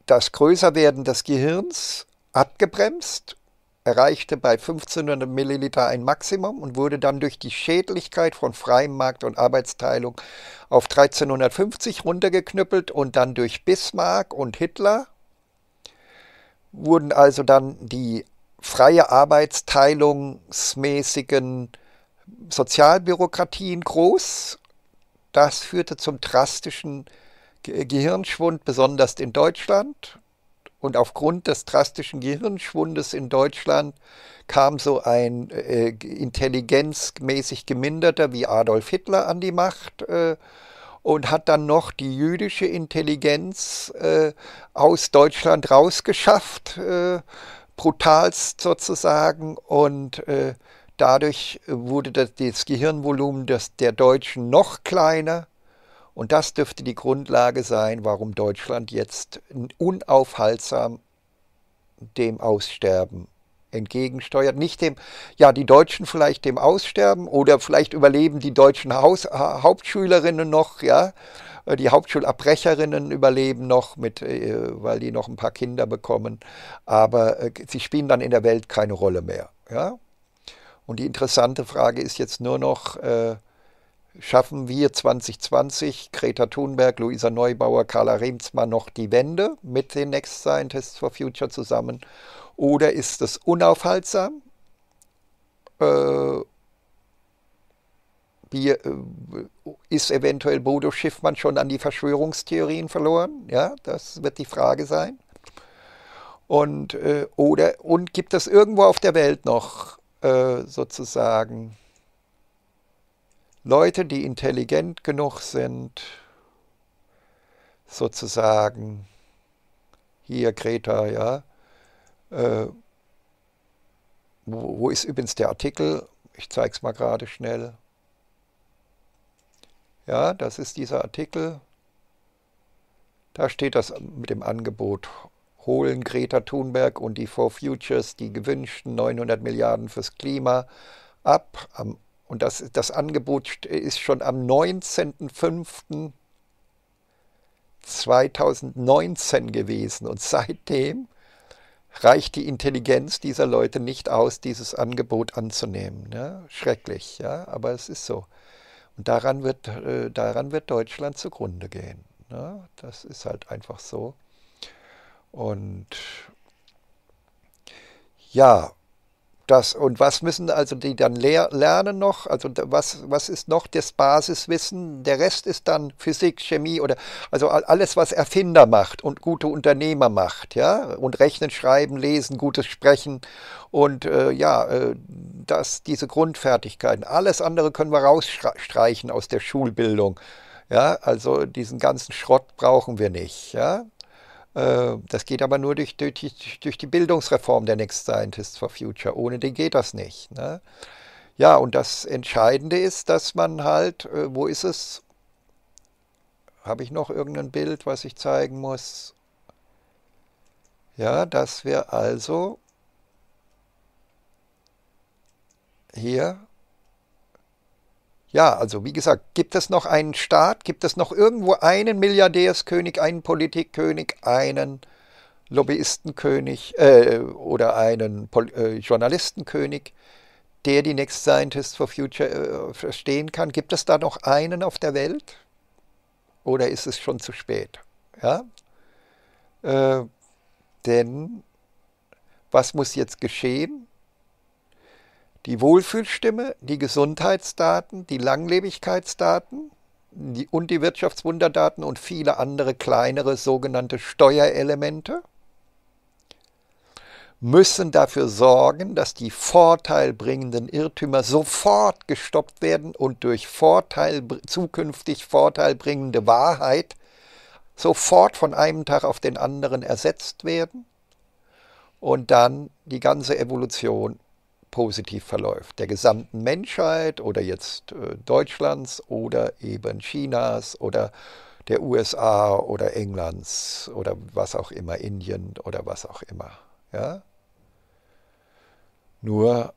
das Größerwerden des Gehirns abgebremst, erreichte bei 1500 Milliliter ein Maximum und wurde dann durch die Schädlichkeit von freiem Markt und Arbeitsteilung auf 1350 runtergeknüppelt und dann durch Bismarck und Hitler wurden also dann die freie arbeitsteilungsmäßigen Sozialbürokratien groß. Das führte zum drastischen Gehirnschwund, besonders in Deutschland. Und aufgrund des drastischen Gehirnschwundes in Deutschland kam so ein äh, intelligenzmäßig geminderter wie Adolf Hitler an die Macht äh, und hat dann noch die jüdische Intelligenz äh, aus Deutschland rausgeschafft äh, brutalst sozusagen und äh, dadurch wurde das, das Gehirnvolumen des, der Deutschen noch kleiner und das dürfte die Grundlage sein, warum Deutschland jetzt unaufhaltsam dem Aussterben entgegensteuert. Nicht dem, ja, die Deutschen vielleicht dem Aussterben oder vielleicht überleben die deutschen Haus, Hauptschülerinnen noch, ja. Äh, die Hauptschulabbrecherinnen überleben noch, mit, äh, weil die noch ein paar Kinder bekommen. Aber äh, sie spielen dann in der Welt keine Rolle mehr. Ja? Und die interessante Frage ist jetzt nur noch, schaffen wir 2020, Greta Thunberg, Luisa Neubauer, Carla Remsmann noch die Wende mit den Next Scientists for Future zusammen? Oder ist es unaufhaltsam? Wie äh, ist eventuell Bodo Schiffmann schon an die Verschwörungstheorien verloren? Ja, das wird die Frage sein. Und, äh, oder, und gibt es irgendwo auf der Welt noch äh, sozusagen Leute, die intelligent genug sind, sozusagen, hier Greta, ja, äh, wo, wo, ist übrigens der Artikel? Ich zeige es mal gerade schnell. Ja, das ist dieser Artikel. Da steht das mit dem Angebot. Holen Greta Thunberg und die Four Futures die gewünschten 900 Milliarden fürs Klima ab. und das, das Angebot ist schon am 19.05.2019 gewesen und seitdem reicht die Intelligenz dieser Leute nicht aus, dieses Angebot anzunehmen. Ne? Schrecklich, ja, aber es ist so. Und daran wird, äh, daran wird Deutschland zugrunde gehen. Ne? Das ist halt einfach so. Und ja, das, und was müssen also die dann lernen noch? Also was, was ist noch das Basiswissen? Der Rest ist dann Physik, Chemie oder also alles, was Erfinder macht und gute Unternehmer macht, ja? Und rechnen, schreiben, lesen, gutes Sprechen und äh, ja, äh, das, diese Grundfertigkeiten. Alles andere können wir rausstreichen aus der Schulbildung. Ja, also diesen ganzen Schrott brauchen wir nicht. Ja, äh, das geht aber nur durch, durch, durch, die Bildungsreform der Next Scientists for Future. Ohne den geht das nicht. Ne? Ja, und das Entscheidende ist, dass man halt, äh, wo ist es? Habe ich noch irgendein Bild, was ich zeigen muss? Ja, dass wir also hier ja, also wie gesagt, gibt es noch einen Staat, gibt es noch irgendwo einen Milliardärskönig, einen Politikkönig, einen Lobbyistenkönig äh, oder einen Pol äh, Journalistenkönig, der die Next Scientist for Future äh, verstehen kann? Gibt es da noch einen auf der Welt? Oder ist es schon zu spät? Ja? Äh, denn was muss jetzt geschehen? die Wohlfühlstimme, die Gesundheitsdaten, die Langlebigkeitsdaten die, und die Wirtschaftswunderdaten und viele andere kleinere sogenannte Steuerelemente müssen dafür sorgen, dass die vorteilbringenden Irrtümer sofort gestoppt werden und durch Vorteil, zukünftig vorteilbringende Wahrheit sofort von einem Tag auf den anderen ersetzt werden und dann die ganze Evolution positiv verläuft, der gesamten Menschheit oder jetzt äh, Deutschlands oder eben Chinas oder der USA oder Englands oder was auch immer, Indien oder was auch immer. Ja? Nur,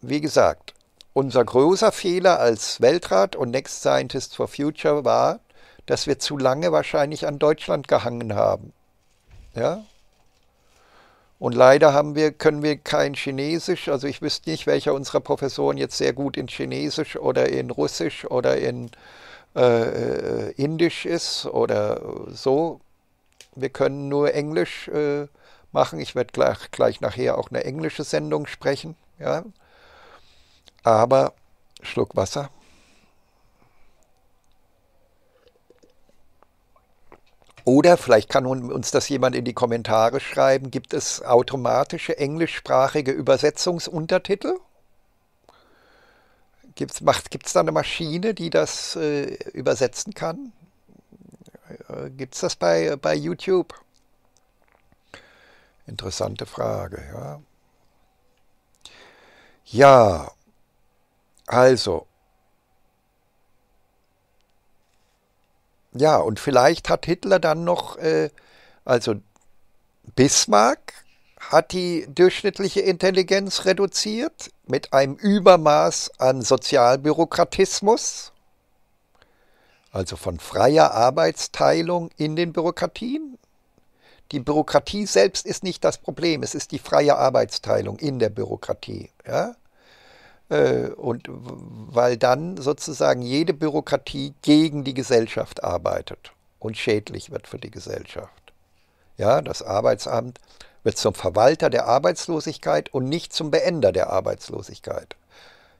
wie gesagt, unser großer Fehler als Weltrat und Next Scientist for Future war, dass wir zu lange wahrscheinlich an Deutschland gehangen haben. Ja, und leider haben wir, können wir kein Chinesisch. Also ich wüsste nicht, welcher unserer Professoren jetzt sehr gut in Chinesisch oder in Russisch oder in äh, äh Indisch ist oder so. Wir können nur Englisch äh, machen. Ich werde gleich, gleich nachher auch eine englische Sendung sprechen. Ja. Aber Schluck Wasser. Oder vielleicht kann uns das jemand in die Kommentare schreiben. Gibt es automatische englischsprachige Übersetzungsuntertitel? Gibt es da eine Maschine, die das äh, übersetzen kann? Äh, Gibt es das bei, bei YouTube? Interessante Frage, ja. Ja, also Ja, und vielleicht hat Hitler dann noch, äh, also Bismarck hat die durchschnittliche Intelligenz reduziert mit einem Übermaß an Sozialbürokratismus, also von freier Arbeitsteilung in den Bürokratien. Die Bürokratie selbst ist nicht das Problem, es ist die freie Arbeitsteilung in der Bürokratie. Ja? Äh, und weil dann sozusagen jede Bürokratie gegen die Gesellschaft arbeitet und schädlich wird für die Gesellschaft. Ja, das Arbeitsamt wird zum Verwalter der Arbeitslosigkeit und nicht zum Beender der Arbeitslosigkeit.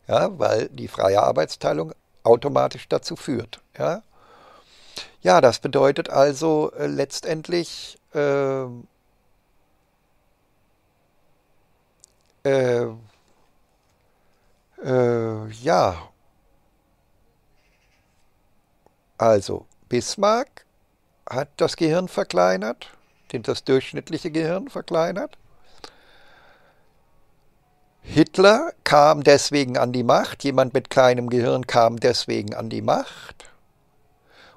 Ja, weil die freie Arbeitsteilung automatisch dazu führt. Ja, ja das bedeutet also äh, letztendlich, äh, äh, äh, ja. Also, Bismarck hat das Gehirn verkleinert, das durchschnittliche Gehirn verkleinert. Hitler kam deswegen an die Macht, jemand mit kleinem Gehirn kam deswegen an die Macht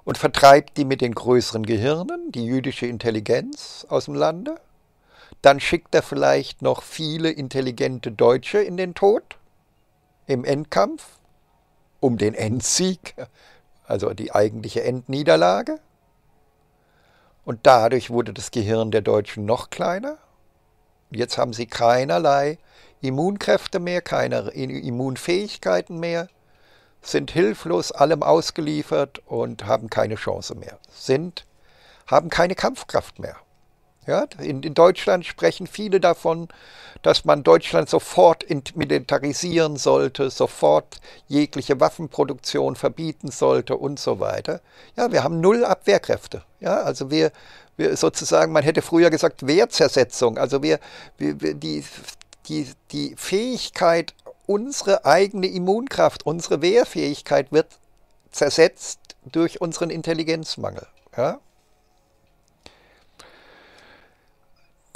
und vertreibt die mit den größeren Gehirnen, die jüdische Intelligenz, aus dem Lande. Dann schickt er vielleicht noch viele intelligente Deutsche in den Tod im Endkampf um den Endsieg, also die eigentliche Endniederlage. Und dadurch wurde das Gehirn der Deutschen noch kleiner. Jetzt haben sie keinerlei Immunkräfte mehr, keine Immunfähigkeiten mehr, sind hilflos allem ausgeliefert und haben keine Chance mehr, sind, haben keine Kampfkraft mehr. Ja, in, in, Deutschland sprechen viele davon, dass man Deutschland sofort militarisieren sollte, sofort jegliche Waffenproduktion verbieten sollte und so weiter. Ja, wir haben null Abwehrkräfte. Ja, also wir, wir sozusagen, man hätte früher gesagt Wehrzersetzung. Also wir, wir, wir die, die, die Fähigkeit, unsere eigene Immunkraft, unsere Wehrfähigkeit wird zersetzt durch unseren Intelligenzmangel. Ja?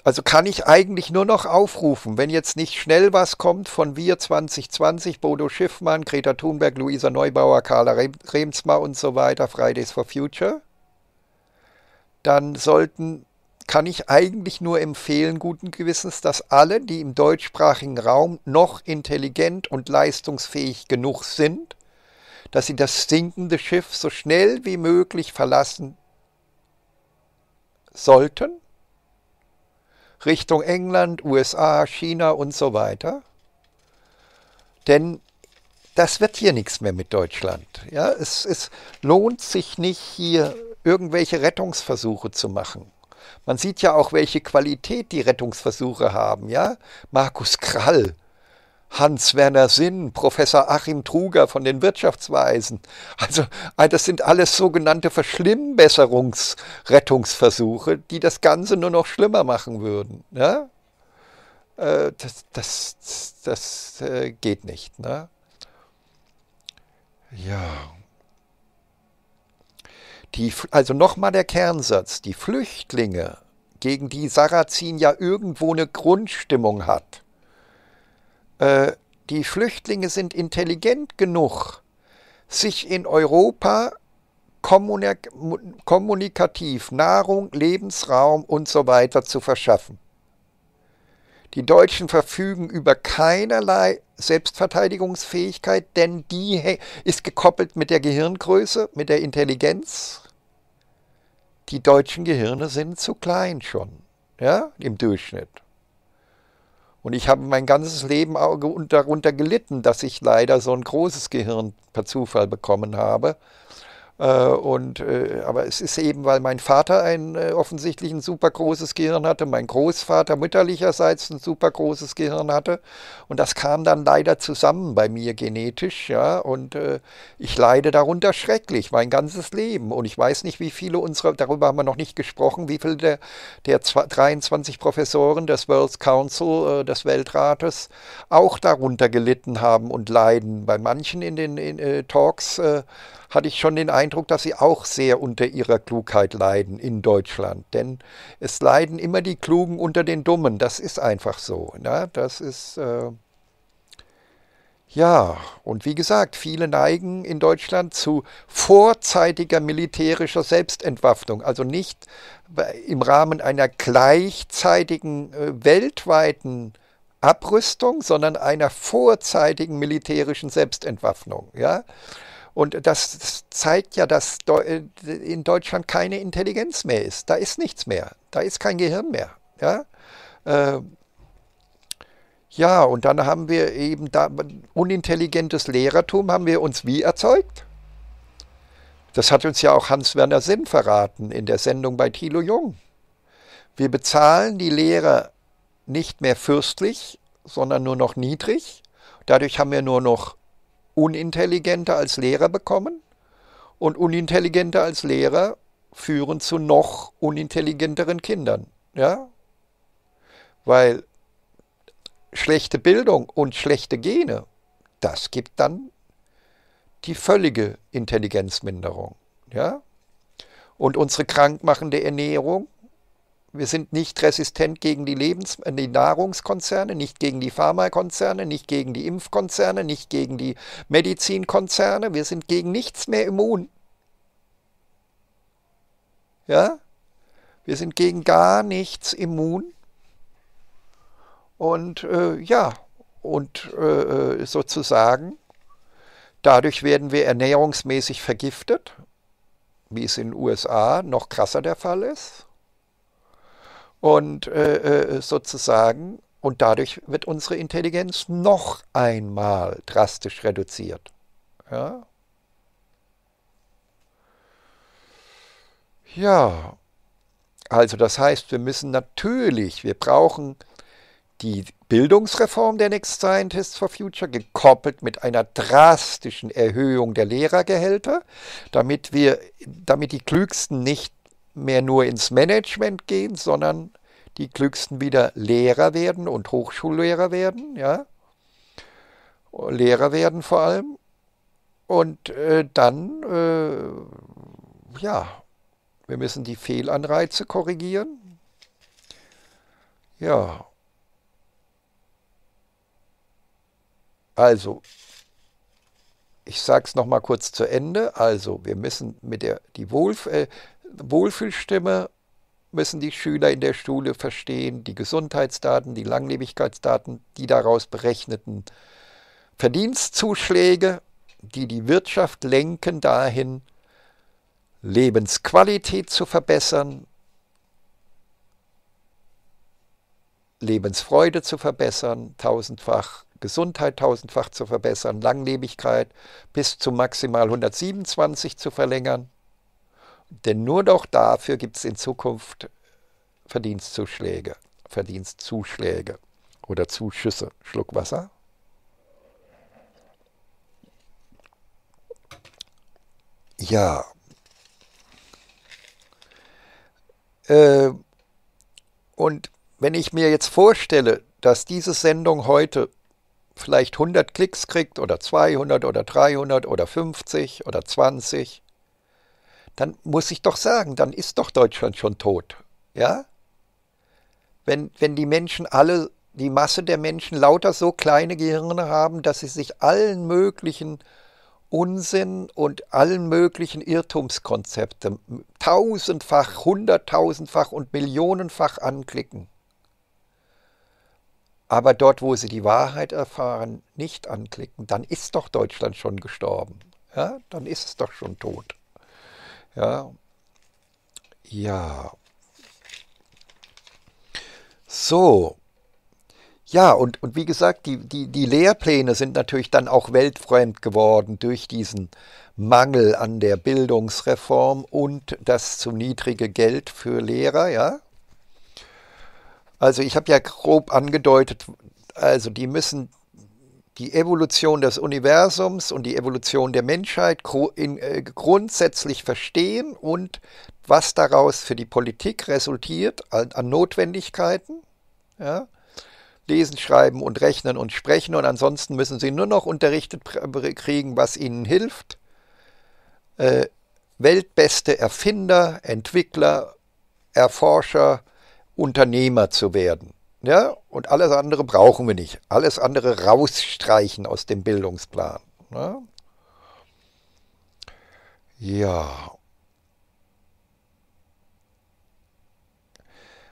Also kann ich eigentlich nur noch aufrufen, wenn jetzt nicht schnell was kommt von Wir 2020, Bodo Schiffmann, Greta Thunberg, Luisa Neubauer, Carla Remsmar und so weiter, Fridays for Future, dann sollten, kann ich eigentlich nur empfehlen, guten Gewissens, dass alle, die im deutschsprachigen Raum noch intelligent und leistungsfähig genug sind, dass sie das sinkende Schiff so schnell wie möglich verlassen sollten Richtung England, USA, China und so weiter. Denn das wird hier nichts mehr mit Deutschland. Ja, es, es lohnt sich nicht, hier irgendwelche Rettungsversuche zu machen. Man sieht ja auch, welche Qualität die Rettungsversuche haben. Ja, Markus Krall, Hans-Werner Sinn, Professor Achim Truger von den Wirtschaftsweisen. Also das sind alles sogenannte Verschlimmbesserungsrettungsversuche, die das Ganze nur noch schlimmer machen würden. Ne? Äh, das, das, das, das äh, geht nicht. Ne? Ja. Die, also nochmal der Kernsatz, die Flüchtlinge, gegen die Sarrazin ja irgendwo eine Grundstimmung hat, äh, die Flüchtlinge sind intelligent genug, sich in Europa kommunikativ Nahrung, Lebensraum und so weiter zu verschaffen. Die Deutschen verfügen über keinerlei Selbstverteidigungsfähigkeit, denn die ist gekoppelt mit der Gehirngröße, mit der Intelligenz. Die deutschen Gehirne sind zu klein schon, ja, im Durchschnitt. Und ich habe mein ganzes Leben darunter gelitten, dass ich leider so ein großes Gehirn per Zufall bekommen habe. Äh, und, äh, aber es ist eben, weil mein Vater ein äh, offensichtlich ein super großes Gehirn hatte, mein Großvater mütterlicherseits ein super großes Gehirn hatte. Und das kam dann leider zusammen bei mir genetisch. Ja? Und äh, ich leide darunter schrecklich, mein ganzes Leben. Und ich weiß nicht, wie viele unserer, darüber haben wir noch nicht gesprochen, wie viele der, der 23 Professoren des World Council, äh, des Weltrates, auch darunter gelitten haben und leiden. Bei manchen in den in, äh, Talks hatte ich schon den Eindruck, dass sie auch sehr unter ihrer Klugheit leiden in Deutschland. Denn es leiden immer die Klugen unter den Dummen. Das ist einfach so. Ne? Das ist. Äh ja, und wie gesagt, viele neigen in Deutschland zu vorzeitiger militärischer Selbstentwaffnung, also nicht im Rahmen einer gleichzeitigen äh, weltweiten Abrüstung, sondern einer vorzeitigen militärischen Selbstentwaffnung. Ja? Und das zeigt ja, dass in Deutschland keine Intelligenz mehr ist. Da ist nichts mehr. Da ist kein Gehirn mehr. Ja, ähm, ja und dann haben wir eben da, unintelligentes Lehrertum haben wir uns wie erzeugt? Das hat uns ja auch Hans-Werner Sinn verraten in der Sendung bei Thilo Jung. Wir bezahlen die Lehrer nicht mehr fürstlich, sondern nur noch niedrig. Dadurch haben wir nur noch unintelligenter als Lehrer bekommen und unintelligenter als Lehrer führen zu noch unintelligenteren Kindern. Ja? Weil schlechte Bildung und schlechte Gene, das gibt dann die völlige Intelligenzminderung. Ja? Und unsere krankmachende Ernährung wir sind nicht resistent gegen die, Lebens äh, die Nahrungskonzerne, nicht gegen die Pharmakonzerne, nicht gegen die Impfkonzerne, nicht gegen die Medizinkonzerne. Wir sind gegen nichts mehr immun. Ja? Wir sind gegen gar nichts immun. Und äh, ja, und äh, äh sozusagen, dadurch werden wir ernährungsmäßig vergiftet, wie es in den USA noch krasser der Fall ist und äh, äh, sozusagen, und dadurch wird unsere Intelligenz noch einmal drastisch reduziert. Ja, ja. also das heißt, wir müssen natürlich, wir brauchen die Bildungsreform der Next Scientists for Future gekoppelt mit einer drastischen Erhöhung der Lehrergehälter, damit wir, damit die Klügsten nicht mehr nur ins Management gehen, sondern die klügsten wieder Lehrer werden und Hochschullehrer werden, ja. Lehrer werden vor allem. Und äh, dann, äh, ja, wir müssen die Fehlanreize korrigieren. Ja. Also, ich sage es nochmal kurz zu Ende. Also, wir müssen mit der, die Wohlf äh, Wohlfühlstimme müssen die Schüler in der Schule verstehen, die Gesundheitsdaten, die Langlebigkeitsdaten, die daraus berechneten Verdienstzuschläge, die die Wirtschaft lenken dahin, Lebensqualität zu verbessern, Lebensfreude zu verbessern, tausendfach Gesundheit tausendfach zu verbessern, Langlebigkeit bis zu maximal 127 zu verlängern. Denn nur noch dafür gibt es in Zukunft Verdienstzuschläge, Verdienstzuschläge oder Zuschüsse. Schluck Wasser. Ja. Äh, und wenn ich mir jetzt vorstelle, dass diese Sendung heute vielleicht 100 Klicks kriegt oder 200 oder 300 oder 50 oder 20, dann muss ich doch sagen, dann ist doch Deutschland schon tot. Ja? Wenn, wenn die Menschen alle, die Masse der Menschen lauter so kleine Gehirne haben, dass sie sich allen möglichen Unsinn und allen möglichen Irrtumskonzepte tausendfach, hunderttausendfach und millionenfach anklicken. Aber dort, wo sie die Wahrheit erfahren, nicht anklicken, dann ist doch Deutschland schon gestorben. Ja, dann ist es doch schon tot. Ja. Ja. So. Ja, und, und wie gesagt, die, die, die Lehrpläne sind natürlich dann auch weltfremd geworden durch diesen Mangel an der Bildungsreform und das zu niedrige Geld für Lehrer, ja. Also ich habe ja grob angedeutet, also die müssen die Evolution des Universums und die Evolution der Menschheit äh, grundsätzlich verstehen und was daraus für die Politik resultiert an, Notwendigkeiten. Ja? Lesen, schreiben und rechnen und sprechen und ansonsten müssen sie nur noch unterrichtet kriegen, was ihnen hilft. Äh, weltbeste Erfinder, Entwickler, Erforscher, Unternehmer zu werden. Ja, und alles andere brauchen wir nicht. Alles andere rausstreichen aus dem Bildungsplan. Ne? Ja.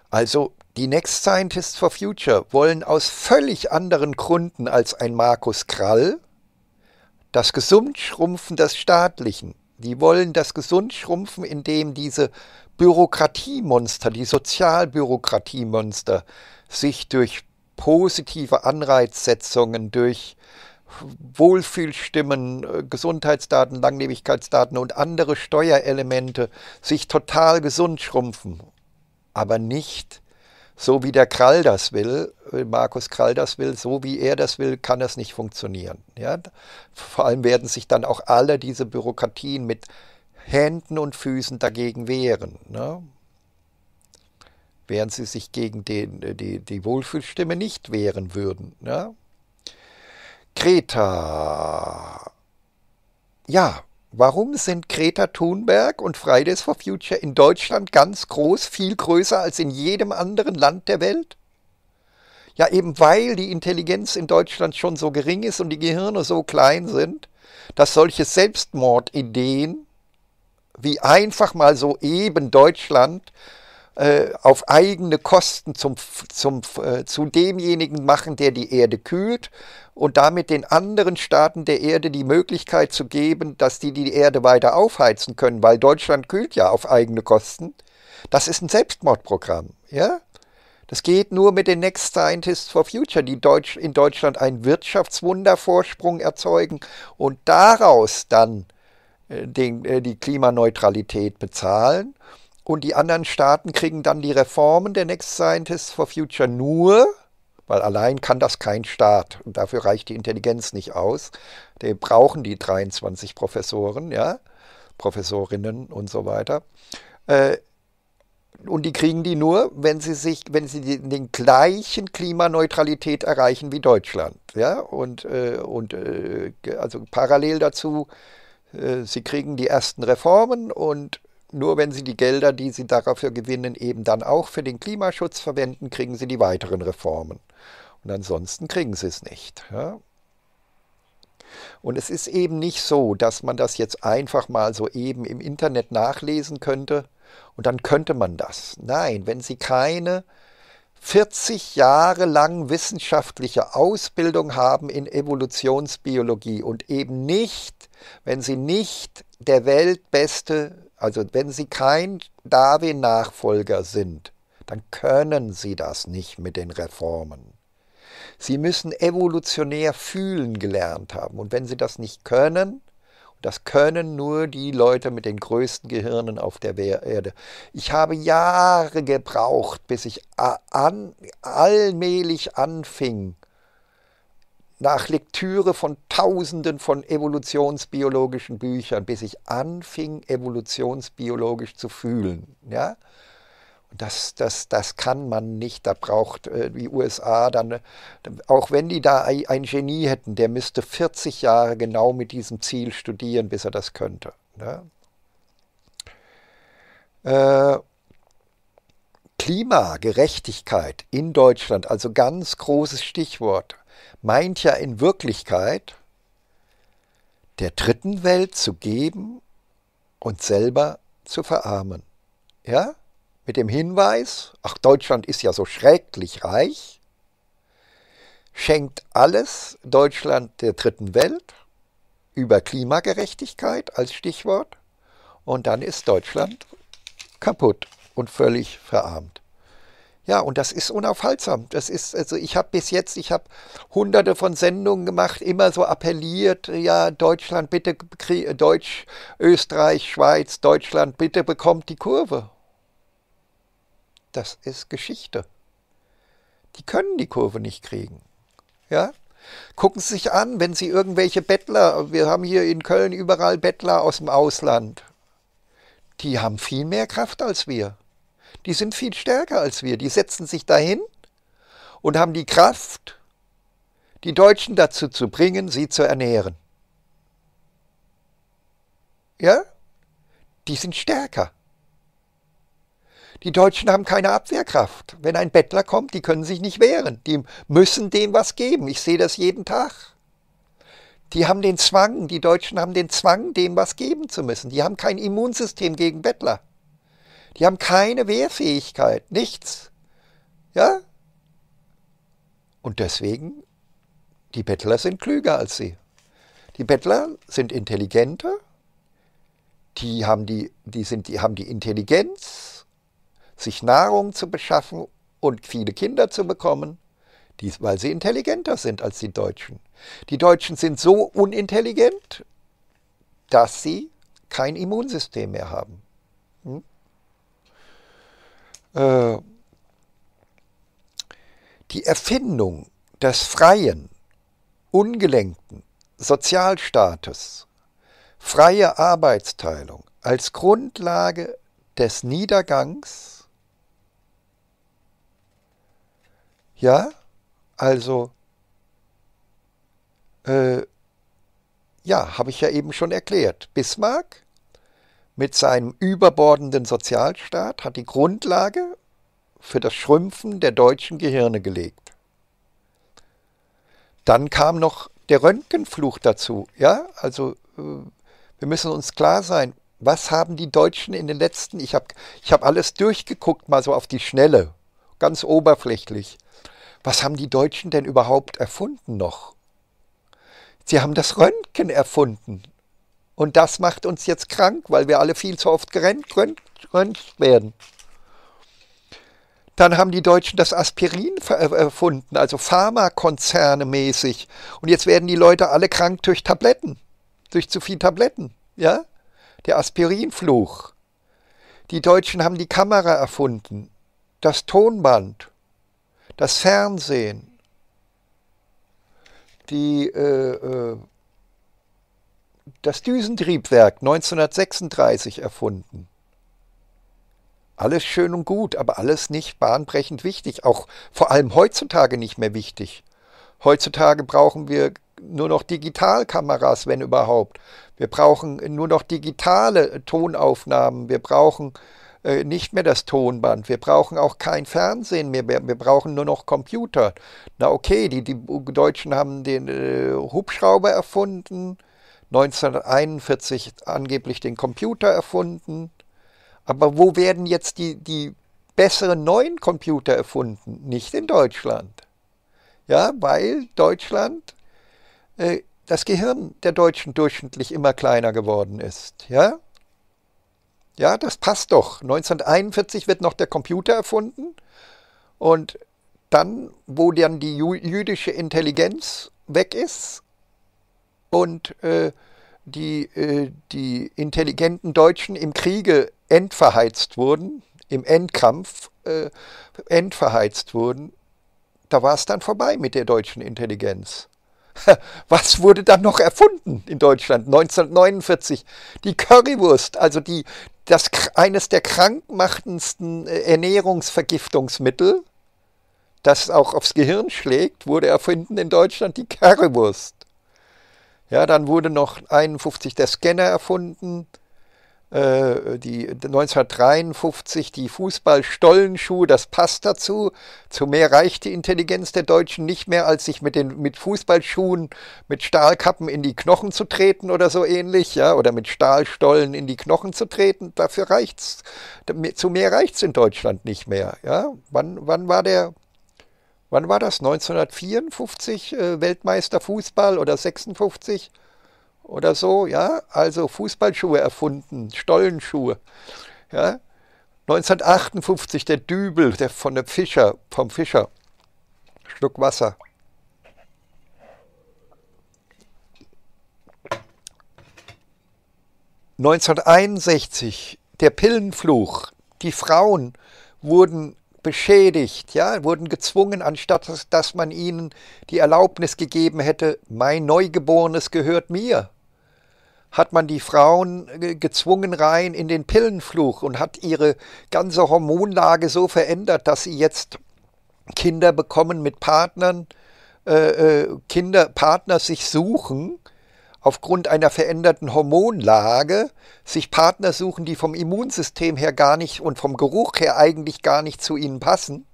Also die Next Scientists for Future wollen aus völlig anderen Gründen als ein Markus Krall das Gesundschrumpfen des Staatlichen. Die wollen das Gesundschrumpfen, indem diese Bürokratiemonster, die Sozialbürokratiemonster, sich durch positive Anreizsetzungen, durch Wohlfühlstimmen, äh, Gesundheitsdaten, Langlebigkeitsdaten und andere Steuerelemente sich total gesund schrumpfen. Aber nicht so, wie der Krall das will, äh, Markus Krall das will, so wie er das will, kann das nicht funktionieren. Ja? Vor allem werden sich dann auch alle diese Bürokratien mit Händen und Füßen dagegen wehren. Ne? während sie sich gegen den, äh, die, die Wohlfühlstimme nicht wehren würden. Ja? Kreta. Ja, warum sind Greta Thunberg und Fridays for Future in Deutschland ganz groß, viel größer als in jedem anderen Land der Welt? Ja, eben weil die Intelligenz in Deutschland schon so gering ist und die Gehirne so klein sind, dass solche Selbstmordideen wie einfach mal so eben Deutschland äh, auf eigene Kosten zum, zum, äh, zu demjenigen machen, der die Erde kühlt und damit den anderen Staaten der Erde die Möglichkeit zu geben, dass die die Erde weiter aufheizen können, weil Deutschland kühlt ja auf eigene Kosten. Das ist ein Selbstmordprogramm, ja? Das geht nur mit den Next Scientists for Future, die Deutsch, in Deutschland einen Wirtschaftswundervorsprung erzeugen und daraus dann äh, den, äh, die Klimaneutralität bezahlen und die anderen Staaten kriegen dann die Reformen der Next Scientists for Future nur, weil allein kann das kein Staat und dafür reicht die Intelligenz nicht aus. Die brauchen die 23 Professoren, ja, Professorinnen und so weiter. Äh, und die kriegen die nur, wenn sie sich, wenn sie den, gleichen Klimaneutralität erreichen wie Deutschland, ja. Und äh, und äh, also parallel dazu, sie kriegen die ersten Reformen und nur wenn sie die Gelder, die sie dafür gewinnen, eben dann auch für den Klimaschutz verwenden, kriegen sie die weiteren Reformen. Und ansonsten kriegen sie es nicht. Ja? Und es ist eben nicht so, dass man das jetzt einfach mal so eben im Internet nachlesen könnte und dann könnte man das. Nein, wenn Sie keine 40 Jahre lang wissenschaftliche Ausbildung haben in Evolutionsbiologie und eben nicht, wenn Sie nicht der weltbeste also wenn sie kein Darwin-Nachfolger sind, dann können sie das nicht mit den Reformen. Sie müssen evolutionär fühlen gelernt haben. Und wenn sie das nicht können, das können nur die Leute mit den größten Gehirnen auf der Erde. Ich habe Jahre gebraucht, bis ich an, allmählich anfing, nach Lektüre von Tausenden von evolutionsbiologischen Büchern, bis ich anfing, evolutionsbiologisch zu fühlen. Ja? Das, das, das kann man nicht. Da braucht äh, die USA dann, auch wenn die da ein Genie hätten, der müsste 40 Jahre genau mit diesem Ziel studieren, bis er das könnte. Ne? Äh, Klimagerechtigkeit in Deutschland, also ganz großes Stichwort meint ja in Wirklichkeit, der dritten Welt zu geben und selber zu verarmen. Ja? Mit dem Hinweis, ach Deutschland ist ja so schrecklich reich, schenkt alles Deutschland der dritten Welt über Klimagerechtigkeit als Stichwort und dann ist Deutschland kaputt und völlig verarmt. Ja, und das ist unaufhaltsam. Das ist, also ich habe bis jetzt, ich habe hunderte von Sendungen gemacht, immer so appelliert, ja, Deutschland bitte, Deutsch, Österreich, Schweiz, Deutschland bitte bekommt die Kurve. Das ist Geschichte. Die können die Kurve nicht kriegen. Ja, Gucken Sie sich an, wenn Sie irgendwelche Bettler, wir haben hier in Köln überall Bettler aus dem Ausland, die haben viel mehr Kraft als wir die sind viel stärker als wir. Die setzen sich dahin und haben die Kraft, die Deutschen dazu zu bringen, sie zu ernähren. Ja? Die sind stärker. Die Deutschen haben keine Abwehrkraft. Wenn ein Bettler kommt, die können sich nicht wehren. Die müssen dem was geben. Ich sehe das jeden Tag. Die haben den Zwang, die Deutschen haben den Zwang, dem was geben zu müssen. Die haben kein Immunsystem gegen Bettler. Die haben keine Wehrfähigkeit, nichts. Ja? Und deswegen, die Bettler sind klüger als sie. Die Bettler sind intelligenter, die haben die, die, sind, die haben die Intelligenz, sich Nahrung zu beschaffen und viele Kinder zu bekommen, dies, weil sie intelligenter sind als die Deutschen. Die Deutschen sind so unintelligent, dass sie kein Immunsystem mehr haben. Äh, die Erfindung des freien, ungelenkten Sozialstaates, freie Arbeitsteilung als Grundlage des Niedergangs, ja, also, äh, ja, habe ich ja eben schon erklärt. Bismarck mit seinem überbordenden Sozialstaat hat die Grundlage für das Schrümpfen der deutschen Gehirne gelegt. Dann kam noch der Röntgenfluch dazu. Ja, also äh, wir müssen uns klar sein, was haben die Deutschen in den letzten, ich habe ich hab alles durchgeguckt, mal so auf die Schnelle, ganz oberflächlich. Was haben die Deutschen denn überhaupt erfunden noch? Sie haben das Röntgen erfunden. Und das macht uns jetzt krank, weil wir alle viel zu oft gerennt werden. Dann haben die Deutschen das Aspirin äh, erfunden, also Pharmakonzerne mäßig. Und jetzt werden die Leute alle krank durch Tabletten, durch zu viel Tabletten. Ja? Der Aspirinfluch. Die Deutschen haben die Kamera erfunden, das Tonband, das Fernsehen, die äh, äh, das Düsentriebwerk 1936 erfunden. Alles schön und gut, aber alles nicht bahnbrechend wichtig, auch vor allem heutzutage nicht mehr wichtig. Heutzutage brauchen wir nur noch Digitalkameras, wenn überhaupt. Wir brauchen nur noch digitale Tonaufnahmen. Wir brauchen äh, nicht mehr das Tonband. Wir brauchen auch kein Fernsehen mehr. Wir, wir brauchen nur noch Computer. Na okay, die, die Deutschen haben den äh, Hubschrauber erfunden. 1941 angeblich den Computer erfunden. Aber wo werden jetzt die, die besseren neuen Computer erfunden? Nicht in Deutschland. Ja, weil Deutschland, äh, das Gehirn der Deutschen durchschnittlich immer kleiner geworden ist. Ja? ja, das passt doch. 1941 wird noch der Computer erfunden und dann, wo dann die jüdische Intelligenz weg ist, und äh, die, äh, die intelligenten Deutschen im Kriege entverheizt wurden, im Endkampf äh, entverheizt wurden, da war es dann vorbei mit der deutschen Intelligenz. [LAUGHS] Was wurde dann noch erfunden in Deutschland 1949? Die Currywurst, also die, das, eines der krankmachendsten äh, Ernährungsvergiftungsmittel, das auch aufs Gehirn schlägt, wurde erfunden in Deutschland die Currywurst. Ja, dann wurde noch 1951 der Scanner erfunden, äh, die 1953 die Fußballstollenschuhe, das passt dazu. Zu mehr reicht die Intelligenz der Deutschen nicht mehr, als sich mit den mit Fußballschuhen mit Stahlkappen in die Knochen zu treten oder so ähnlich, ja, oder mit Stahlstollen in die Knochen zu treten. Dafür reicht's. Zu mehr reicht es in Deutschland nicht mehr. Ja, wann wann war der wann war das? 1954 äh, Weltmeister Fußball oder 56 oder so, ja? Also Fußballschuhe erfunden, Stollenschuhe, ja? 1958 der Dübel, der von dem Fischer, vom Fischer, Schluck Wasser. ...1961, der Pillenfluch. Die Frauen wurden beschädigt, ja, wurden gezwungen, anstatt dass, dass man ihnen die Erlaubnis gegeben hätte, mein Neugeborenes gehört mir, hat man die Frauen gezwungen rein in den Pillenfluch und hat ihre ganze Hormonlage so verändert, dass sie jetzt Kinder bekommen mit Partnern, äh, äh Kinder, Partner sich suchen, aufgrund einer veränderten Hormonlage sich Partner suchen, die vom Immunsystem her gar nicht und vom Geruch her eigentlich gar nicht zu ihnen passen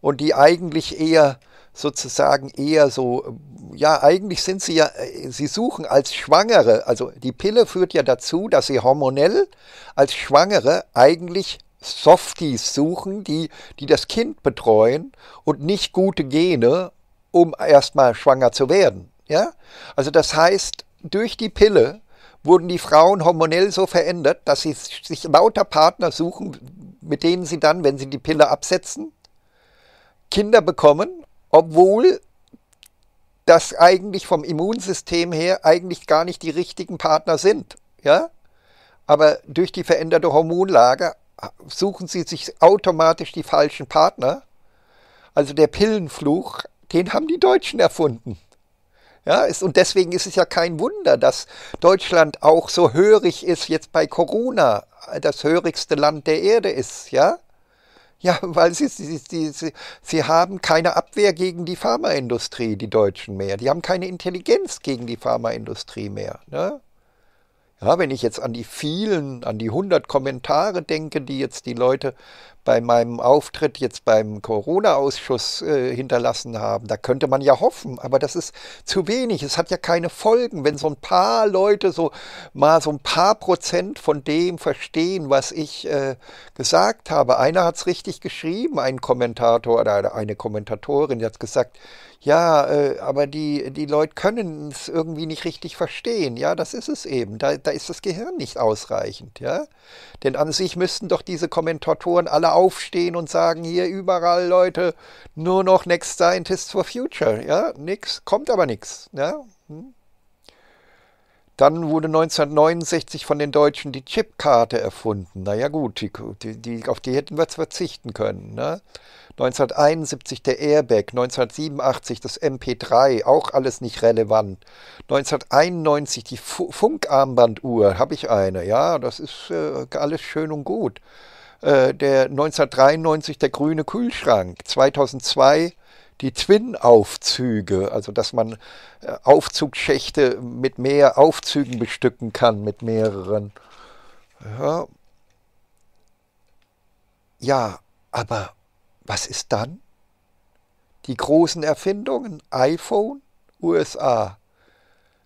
und die eigentlich eher sozusagen eher so, ja, eigentlich sind sie ja, äh, sie suchen als Schwangere, also die Pille führt ja dazu, dass sie hormonell als Schwangere eigentlich Softies suchen, die, die das Kind betreuen und nicht gute Gene, um erstmal schwanger zu werden. Ja? Also das heißt, durch die Pille wurden die Frauen hormonell so verändert, dass sie sich lauter Partner suchen, mit denen sie dann, wenn sie die Pille absetzen, Kinder bekommen, obwohl das eigentlich vom Immunsystem her eigentlich gar nicht die richtigen Partner sind. Ja? Aber durch die veränderte Hormonlage ah, suchen sie sich automatisch die falschen Partner. Also der Pillenfluch, den haben die Deutschen erfunden. Ja, ist, und deswegen ist es ja kein Wunder, dass Deutschland auch so hörig ist jetzt bei Corona, das hörigste Land der Erde ist, ja? Ja, [LAUGHS] weil sie, sie, sie, sie haben keine Abwehr gegen die Pharmaindustrie, die Deutschen mehr. Die haben keine Intelligenz gegen die Pharmaindustrie mehr. Ne? Ja, wenn ich jetzt an die vielen, an die 100 Kommentare denke, die jetzt die Leute bei meinem Auftritt jetzt beim Corona-Ausschuss äh, hinterlassen haben, da könnte man ja hoffen, aber das ist zu wenig. Es hat ja keine Folgen, wenn so ein paar Leute so mal so ein paar Prozent von dem verstehen, was ich äh, gesagt habe. Einer hat es richtig geschrieben, ein Kommentator oder eine Kommentatorin, die hat gesagt, ja, äh, aber die, die Leute können es irgendwie nicht richtig verstehen. Ja, das ist es eben. Da, da ist das Gehirn nicht ausreichend. Ja? Denn an sich müssten doch diese Kommentatoren alle aufstehen und sagen, hier überall Leute, nur noch Next Scientists for Future. Ja, nix, kommt aber nichts. Ja? Hm? Dann wurde 1969 von den Deutschen die Chipkarte erfunden. Naja gut, die, die, auf die hätten wir verzichten können. Ne? 1971 der Airbag, 1987 das MP3, auch alles nicht relevant. 1991 die Fu Funkarmbanduhr, habe ich eine, ja, das ist äh, alles schön und gut. Äh, der 1993 der grüne Kühlschrank, 2002 die Twin-Aufzüge, also dass man äh, Aufzugsschächte mit mehr Aufzügen bestücken kann, mit mehreren. Ja, ja aber was ist dann? Die großen Erfindungen, iPhone, USA,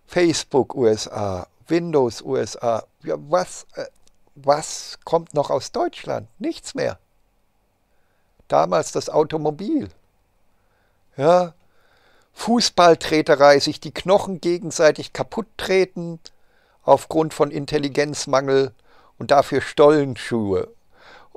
Facebook, USA, Windows, USA. Ja, was, äh, was kommt noch aus Deutschland? Nichts mehr. Damals das Automobil. Ja? Fußballtreterei, sich die Knochen gegenseitig kaputt treten aufgrund von Intelligenzmangel und dafür Stollenschuhe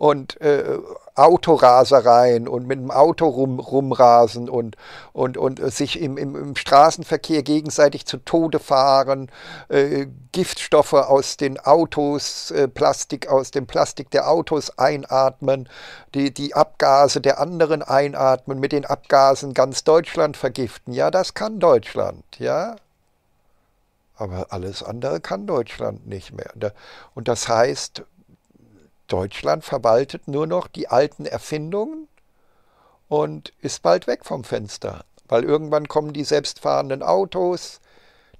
und äh, Autorasereien und mit dem Auto rum, rumrasen und, und, und sich im, im, im Straßenverkehr gegenseitig zu Tode fahren, äh, Giftstoffe aus den Autos, äh, Plastik aus dem Plastik der Autos einatmen, die, die Abgase der anderen einatmen, mit den Abgasen ganz Deutschland vergiften. Ja, das kann Deutschland, ja. Aber alles andere kann Deutschland nicht mehr. Und das heißt, Deutschland verwaltet nur noch die alten Erfindungen und ist bald weg vom Fenster, weil irgendwann kommen die selbstfahrenden Autos,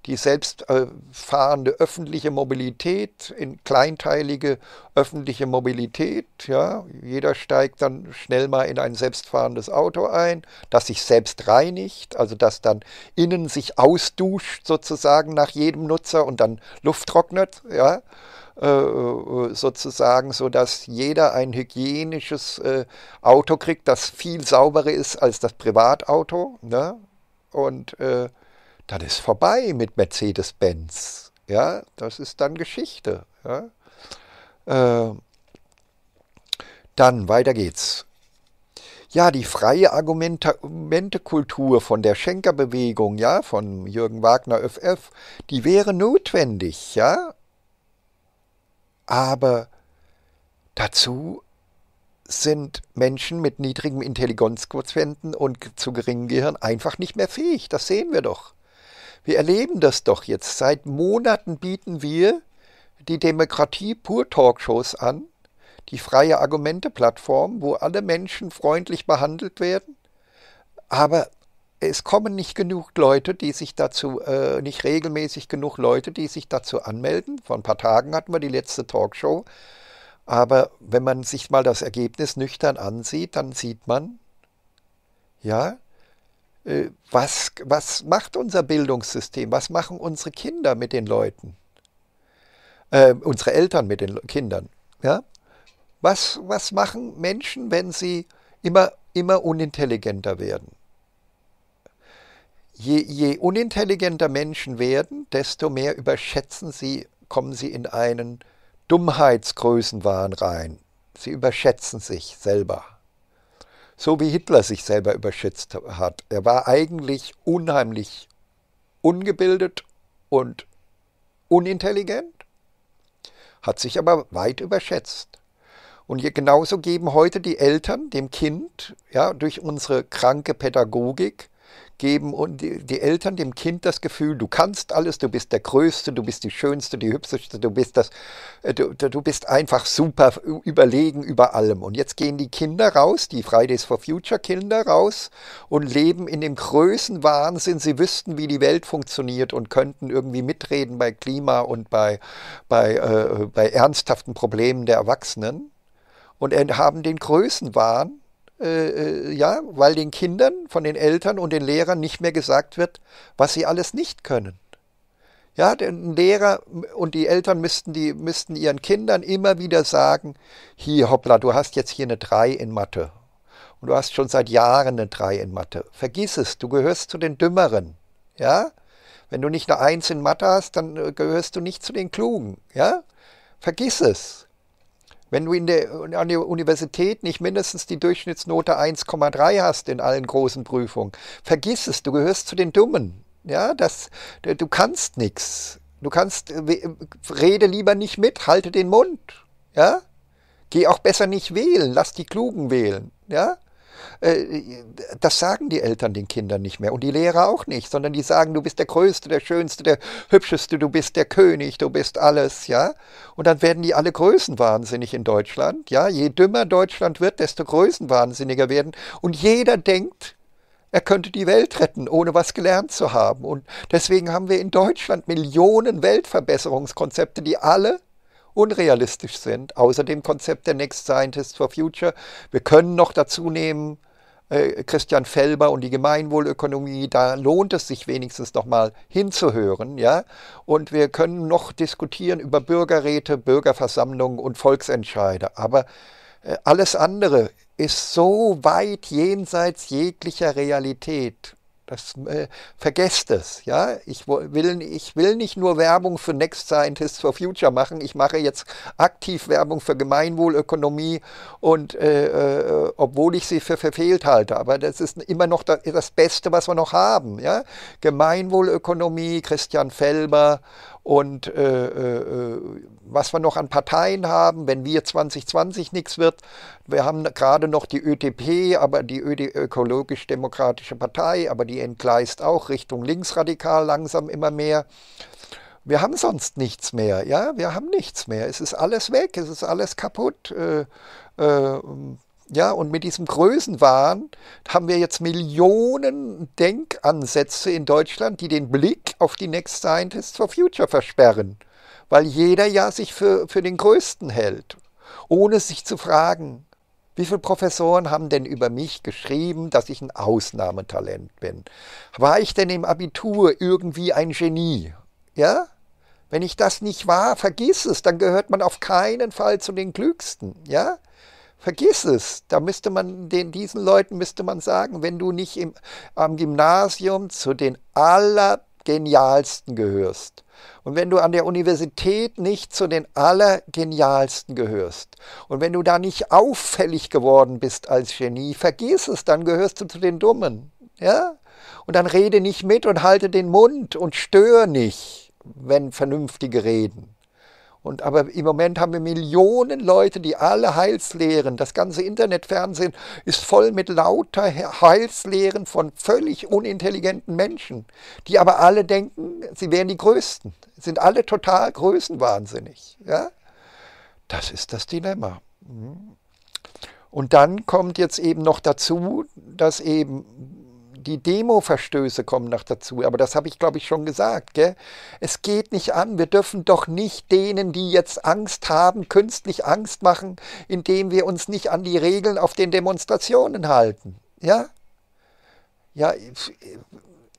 die selbstfahrende öffentliche Mobilität in kleinteilige öffentliche Mobilität. Ja, jeder steigt dann schnell mal in ein selbstfahrendes Auto ein, das sich selbst reinigt, also das dann innen sich ausduscht sozusagen nach jedem Nutzer und dann Luft trocknet. Ja. Äh, äh, sozusagen, sodass jeder ein hygienisches äh, Auto kriegt, das viel sauberer ist als das Privatauto. Ne? Und äh, dann ist vorbei mit Mercedes-Benz. Ja, das ist dann Geschichte. Ja? Äh, dann weiter geht's. Ja, die freie Argumentekultur von der Schenkerbewegung, ja, von Jürgen Wagner FF, die wäre notwendig, ja, aber dazu sind Menschen mit niedrigem Intelligenzquotienten und zu geringem Gehirn einfach nicht mehr fähig. Das sehen wir doch. Wir erleben das doch jetzt. Seit Monaten bieten wir die Demokratie pur Talkshows an, die freie Argumente-Plattform, wo alle Menschen freundlich behandelt werden. Aber es kommen nicht genug Leute, die sich dazu, äh, nicht regelmäßig genug Leute, die sich dazu anmelden. Vor ein paar Tagen hatten wir die letzte Talkshow. Aber wenn man sich mal das Ergebnis nüchtern ansieht, dann sieht man, ja, äh, was, was macht unser Bildungssystem? Was machen unsere Kinder mit den Leuten? Äh, unsere Eltern mit den Kindern. Ja? Was, was machen Menschen, wenn sie immer, immer unintelligenter werden? je, je unintelligenter Menschen werden, desto mehr überschätzen sie, kommen sie in einen Dummheitsgrößenwahn rein. Sie überschätzen sich selber. So wie Hitler sich selber überschätzt hat. Er war eigentlich unheimlich ungebildet und unintelligent, hat sich aber weit überschätzt. Und genauso geben heute die Eltern dem Kind ja, durch unsere kranke Pädagogik geben und die, die, Eltern dem Kind das Gefühl, du kannst alles, du bist der Größte, du bist die Schönste, die Hübscheste, du bist das, äh, du, du bist einfach super überlegen über allem. Und jetzt gehen die Kinder raus, die Fridays for Future Kinder raus und leben in dem Größenwahnsinn. Sie wüssten, wie die Welt funktioniert und könnten irgendwie mitreden bei Klima und bei, bei, äh, bei ernsthaften Problemen der Erwachsenen und haben den Größenwahn äh, äh, ja, weil den Kindern von den Eltern und den Lehrern nicht mehr gesagt wird, was sie alles nicht können. Ja, der Lehrer und die Eltern müssten, die, müssten ihren Kindern immer wieder sagen, hier hoppla, du hast jetzt hier eine 3 in Mathe. Und du hast schon seit Jahren eine 3 in Mathe. Vergiss es, du gehörst zu den Dümmeren. Ja? Wenn du nicht eine 1 in Mathe hast, dann äh, gehörst du nicht zu den Klugen. Ja? Vergiss es. Wenn du der, an der Universität nicht mindestens die Durchschnittsnote 1,3 hast in allen großen Prüfungen, vergiss es, du gehörst zu den Dummen. Ja, das, äh, du kannst nichts. Du kannst, äh, äh, rede lieber nicht mit, halte den Mund. Ja? Geh auch besser nicht wählen, lass die Klugen wählen. Ja? Äh, das sagen die Eltern den Kindern nicht mehr und die Lehrer auch nicht, sondern die sagen, du bist der Größte, der Schönste, der Hübscheste, du bist der König, du bist alles, ja. Und dann werden die alle größenwahnsinnig in Deutschland, ja. Je dümmer Deutschland wird, desto größenwahnsinniger werden und jeder denkt, er könnte die Welt retten, ohne was gelernt zu haben. Und deswegen haben wir in Deutschland Millionen Weltverbesserungskonzepte, die alle unrealistisch sind, außer dem Konzept der Next Scientist for Future. Wir können noch dazu nehmen, äh, Christian Felber und die Gemeinwohlökonomie, da lohnt es sich wenigstens noch mal hinzuhören, ja. Und wir können noch diskutieren über Bürgerräte, Bürgerversammlungen und Volksentscheide, aber äh, alles andere ist so weit jenseits jeglicher Realität. Das, äh, vergesst es, ja. Ich will, ich will nicht nur Werbung für Next Scientists for Future machen. Ich mache jetzt aktiv Werbung für Gemeinwohlökonomie und äh, äh, obwohl ich sie für verfehlt halte, aber das ist immer noch das, das Beste, was wir noch haben, ja. Gemeinwohlökonomie, Christian Felber, und äh, äh, was wir noch an Parteien haben, wenn wir 2020 nichts wird. Wir haben gerade noch die ÖDP, aber die Ökologisch-Demokratische Partei, aber die entgleist auch Richtung linksradikal langsam immer mehr. Wir haben sonst nichts mehr, ja, wir haben nichts mehr. Es ist alles weg, es ist alles kaputt. Äh, äh ja, und mit diesem Größenwahn haben wir jetzt Millionen Denkansätze in Deutschland, die den Blick auf die Next Scientists for Future versperren, weil jeder ja sich für, für den Größten hält, ohne sich zu fragen, wie viele Professoren haben denn über mich geschrieben, dass ich ein Ausnahmetalent bin? War ich denn im Abitur irgendwie ein Genie? Ja? Wenn ich das nicht war, vergiss es, dann gehört man auf keinen Fall zu den Klügsten, ja? Vergiss es. Da müsste man den, diesen Leuten müsste man sagen, wenn du nicht im, am Gymnasium zu den allergenialsten gehörst und wenn du an der Universität nicht zu den allergenialsten gehörst und wenn du da nicht auffällig geworden bist als Genie, vergiss es, dann gehörst du zu den Dummen. Ja? Und dann rede nicht mit und halte den Mund und störe nicht, wenn Vernünftige reden. Und, aber im Moment haben wir Millionen Leute, die alle Heilslehren, das ganze Internetfernsehen ist voll mit lauter Heilslehren von völlig unintelligenten Menschen, die aber alle denken, sie wären die Größten, sind alle total größenwahnsinnig. Ja? Das ist das Dilemma. Mhm. Und dann kommt jetzt eben noch dazu, dass eben die Demo-Verstöße kommen noch dazu, aber das habe ich, glaube ich, schon gesagt. Gell? Es geht nicht an. Wir dürfen doch nicht denen, die jetzt Angst haben, künstlich Angst machen, indem wir uns nicht an die Regeln auf den Demonstrationen halten. Ja? Ja,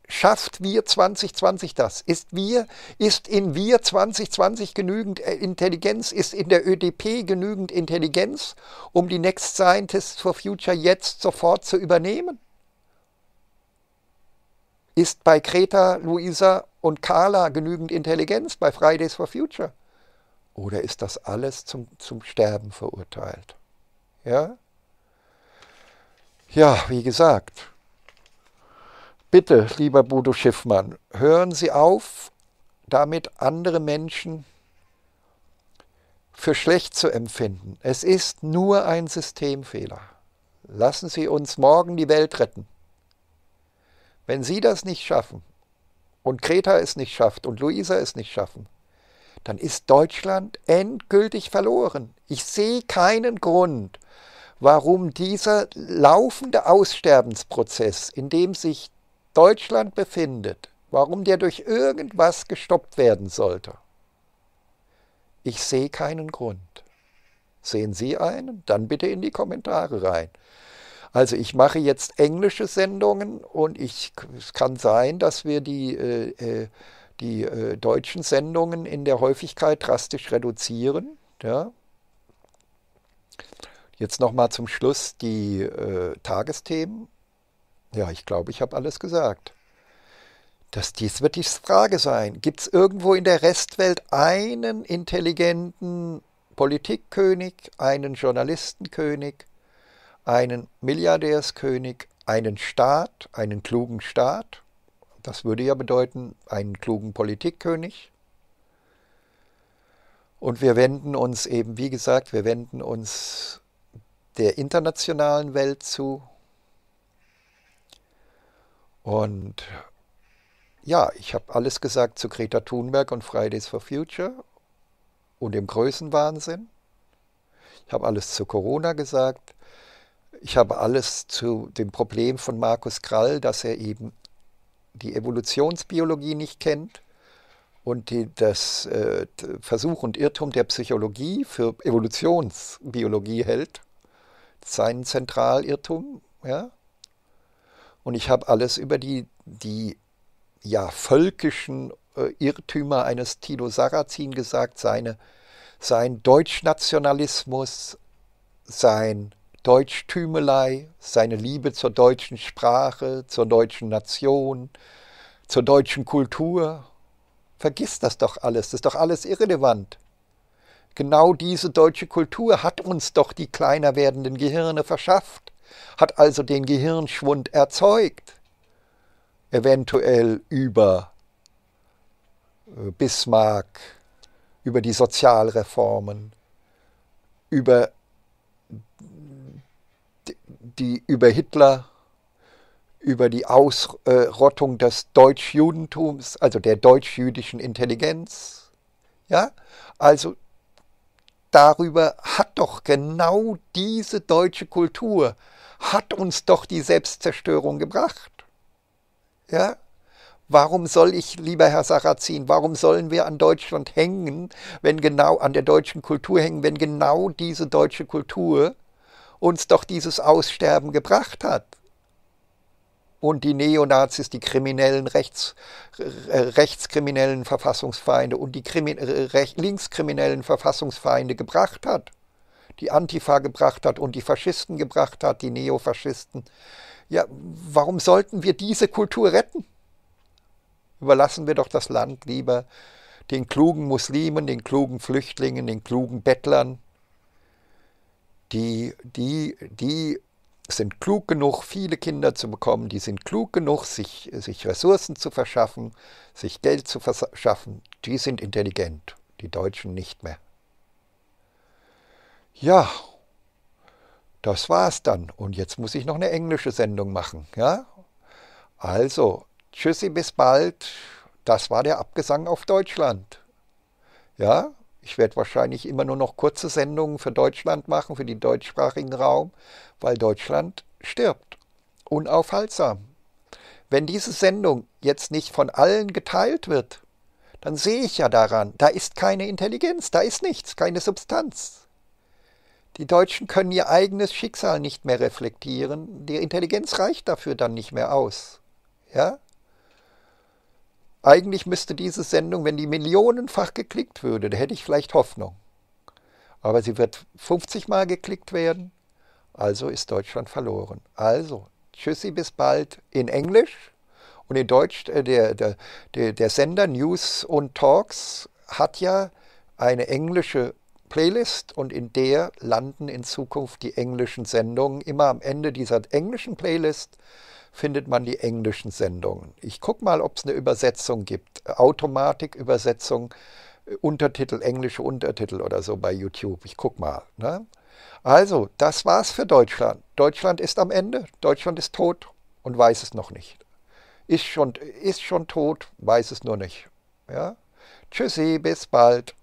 schafft wir 2020 das? Ist wir, ist in wir 2020 genügend äh, Intelligenz? Ist in der ÖDP genügend Intelligenz, um die Next Scientists for Future jetzt sofort zu übernehmen? Ist bei Greta, Luisa und Carla genügend Intelligenz bei Fridays for Future? Oder ist das alles zum, zum Sterben verurteilt? Ja? Ja, wie gesagt. Bitte, lieber Bodo Schiffmann, hören Sie auf, damit andere Menschen für schlecht zu empfinden. Es ist nur ein Systemfehler. Lassen Sie uns morgen die Welt retten. Wenn Sie das nicht schaffen und Greta es nicht schafft und Luisa es nicht schaffen, dann ist Deutschland endgültig verloren. Ich sehe keinen Grund, warum dieser laufende Aussterbensprozess, in dem sich Deutschland befindet, warum der durch irgendwas gestoppt werden sollte. Ich sehe keinen Grund. Sehen Sie einen? Dann bitte in die Kommentare rein. Also ich mache jetzt englische Sendungen und ich, es kann sein, dass wir die, äh, äh die äh, deutschen Sendungen in der Häufigkeit drastisch reduzieren. Ja. Jetzt nochmal zum Schluss die äh, Tagesthemen. Ja, ich glaube, ich habe alles gesagt. Das, dies wird die Frage sein. Gibt es irgendwo in der Restwelt einen intelligenten Politikkönig, einen Journalistenkönig, einen Milliardärskönig, einen Staat, einen klugen Staat, das würde ja bedeuten einen klugen Politikkönig. Und wir wenden uns eben, wie gesagt, wir wenden uns der internationalen Welt zu. Und ja, ich habe alles gesagt zu Greta Thunberg und Fridays for Future und dem Größenwahnsinn. Ich habe alles zu Corona gesagt. Ich habe alles zu dem Problem von Markus Krall, dass er eben die Evolutionsbiologie nicht kennt und die, das äh, Versuch und Irrtum der Psychologie für Evolutionsbiologie hält, seinen Zentralirrtum. Ja? Und ich habe alles über die, die ja, völkischen äh, Irrtümer eines Tilo Sarrazin gesagt, seine, sein Deutschnationalismus, sein Deutschtümelei, seine Liebe zur deutschen Sprache, zur deutschen Nation, zur deutschen Kultur. Vergiss das doch alles, das ist doch alles irrelevant. Genau diese deutsche Kultur hat uns doch die kleiner werdenden Gehirne verschafft, hat also den Gehirnschwund erzeugt. Eventuell über äh, Bismarck, über die Sozialreformen, über die über Hitler, über die Ausrottung des Deutschjudentums, also der deutsch-jüdischen Intelligenz, ja, also darüber hat doch genau diese deutsche Kultur, hat uns doch die Selbstzerstörung gebracht. Ja? Warum soll ich, lieber Herr Sarrazin, warum sollen wir an Deutschland hängen, wenn genau, an der deutschen Kultur hängen, wenn genau diese deutsche Kultur uns doch dieses Aussterben gebracht hat. Und die Neonazis, die kriminellen Rechts, äh, rechtskriminellen Verfassungsfeinde und die Krimi, äh, linkskriminellen Verfassungsfeinde gebracht hat. Die Antifa gebracht hat und die Faschisten gebracht hat, die Neofaschisten. Ja, warum sollten wir diese Kultur retten? Überlassen wir doch das Land lieber den klugen Muslimen, den klugen Flüchtlingen, den klugen Bettlern, die, die, die sind klug genug, viele Kinder zu bekommen, die sind klug genug, sich, sich Ressourcen zu verschaffen, sich Geld zu verschaffen, die sind intelligent, die Deutschen nicht mehr. Ja, das war's dann. Und jetzt muss ich noch eine englische Sendung machen. Ja? Also, tschüssi, bis bald. Das war der Abgesang auf Deutschland. Ja, ich werde wahrscheinlich immer nur noch kurze Sendungen für Deutschland machen, für den deutschsprachigen Raum, weil Deutschland stirbt. Unaufhaltsam. Wenn diese Sendung jetzt nicht von allen geteilt wird, dann sehe ich ja daran, da ist keine Intelligenz, da ist nichts, keine Substanz. Die Deutschen können ihr eigenes Schicksal nicht mehr reflektieren, die Intelligenz reicht dafür dann nicht mehr aus. Ja? Eigentlich müsste diese Sendung, wenn die millionenfach geklickt würde, da hätte ich vielleicht Hoffnung. Aber sie wird 50 Mal geklickt werden, also ist Deutschland verloren. Also, tschüssi, bis bald in Englisch und in Deutsch, äh, der, der, der, Sender News und Talks hat ja eine englische Playlist und in der landen in Zukunft die englischen Sendungen. Immer am Ende dieser englischen Playlist findet man die englischen Sendungen. Ich gucke mal, ob es eine Übersetzung gibt. Automatikübersetzung, äh, Untertitel, englische Untertitel oder so bei YouTube. Ich gucke mal. Ne? Also, das war's für Deutschland. Deutschland ist am Ende. Deutschland ist tot und weiß es noch nicht. Ist schon, ist schon tot, weiß es nur nicht. Ja? Tschüssi, bis bald.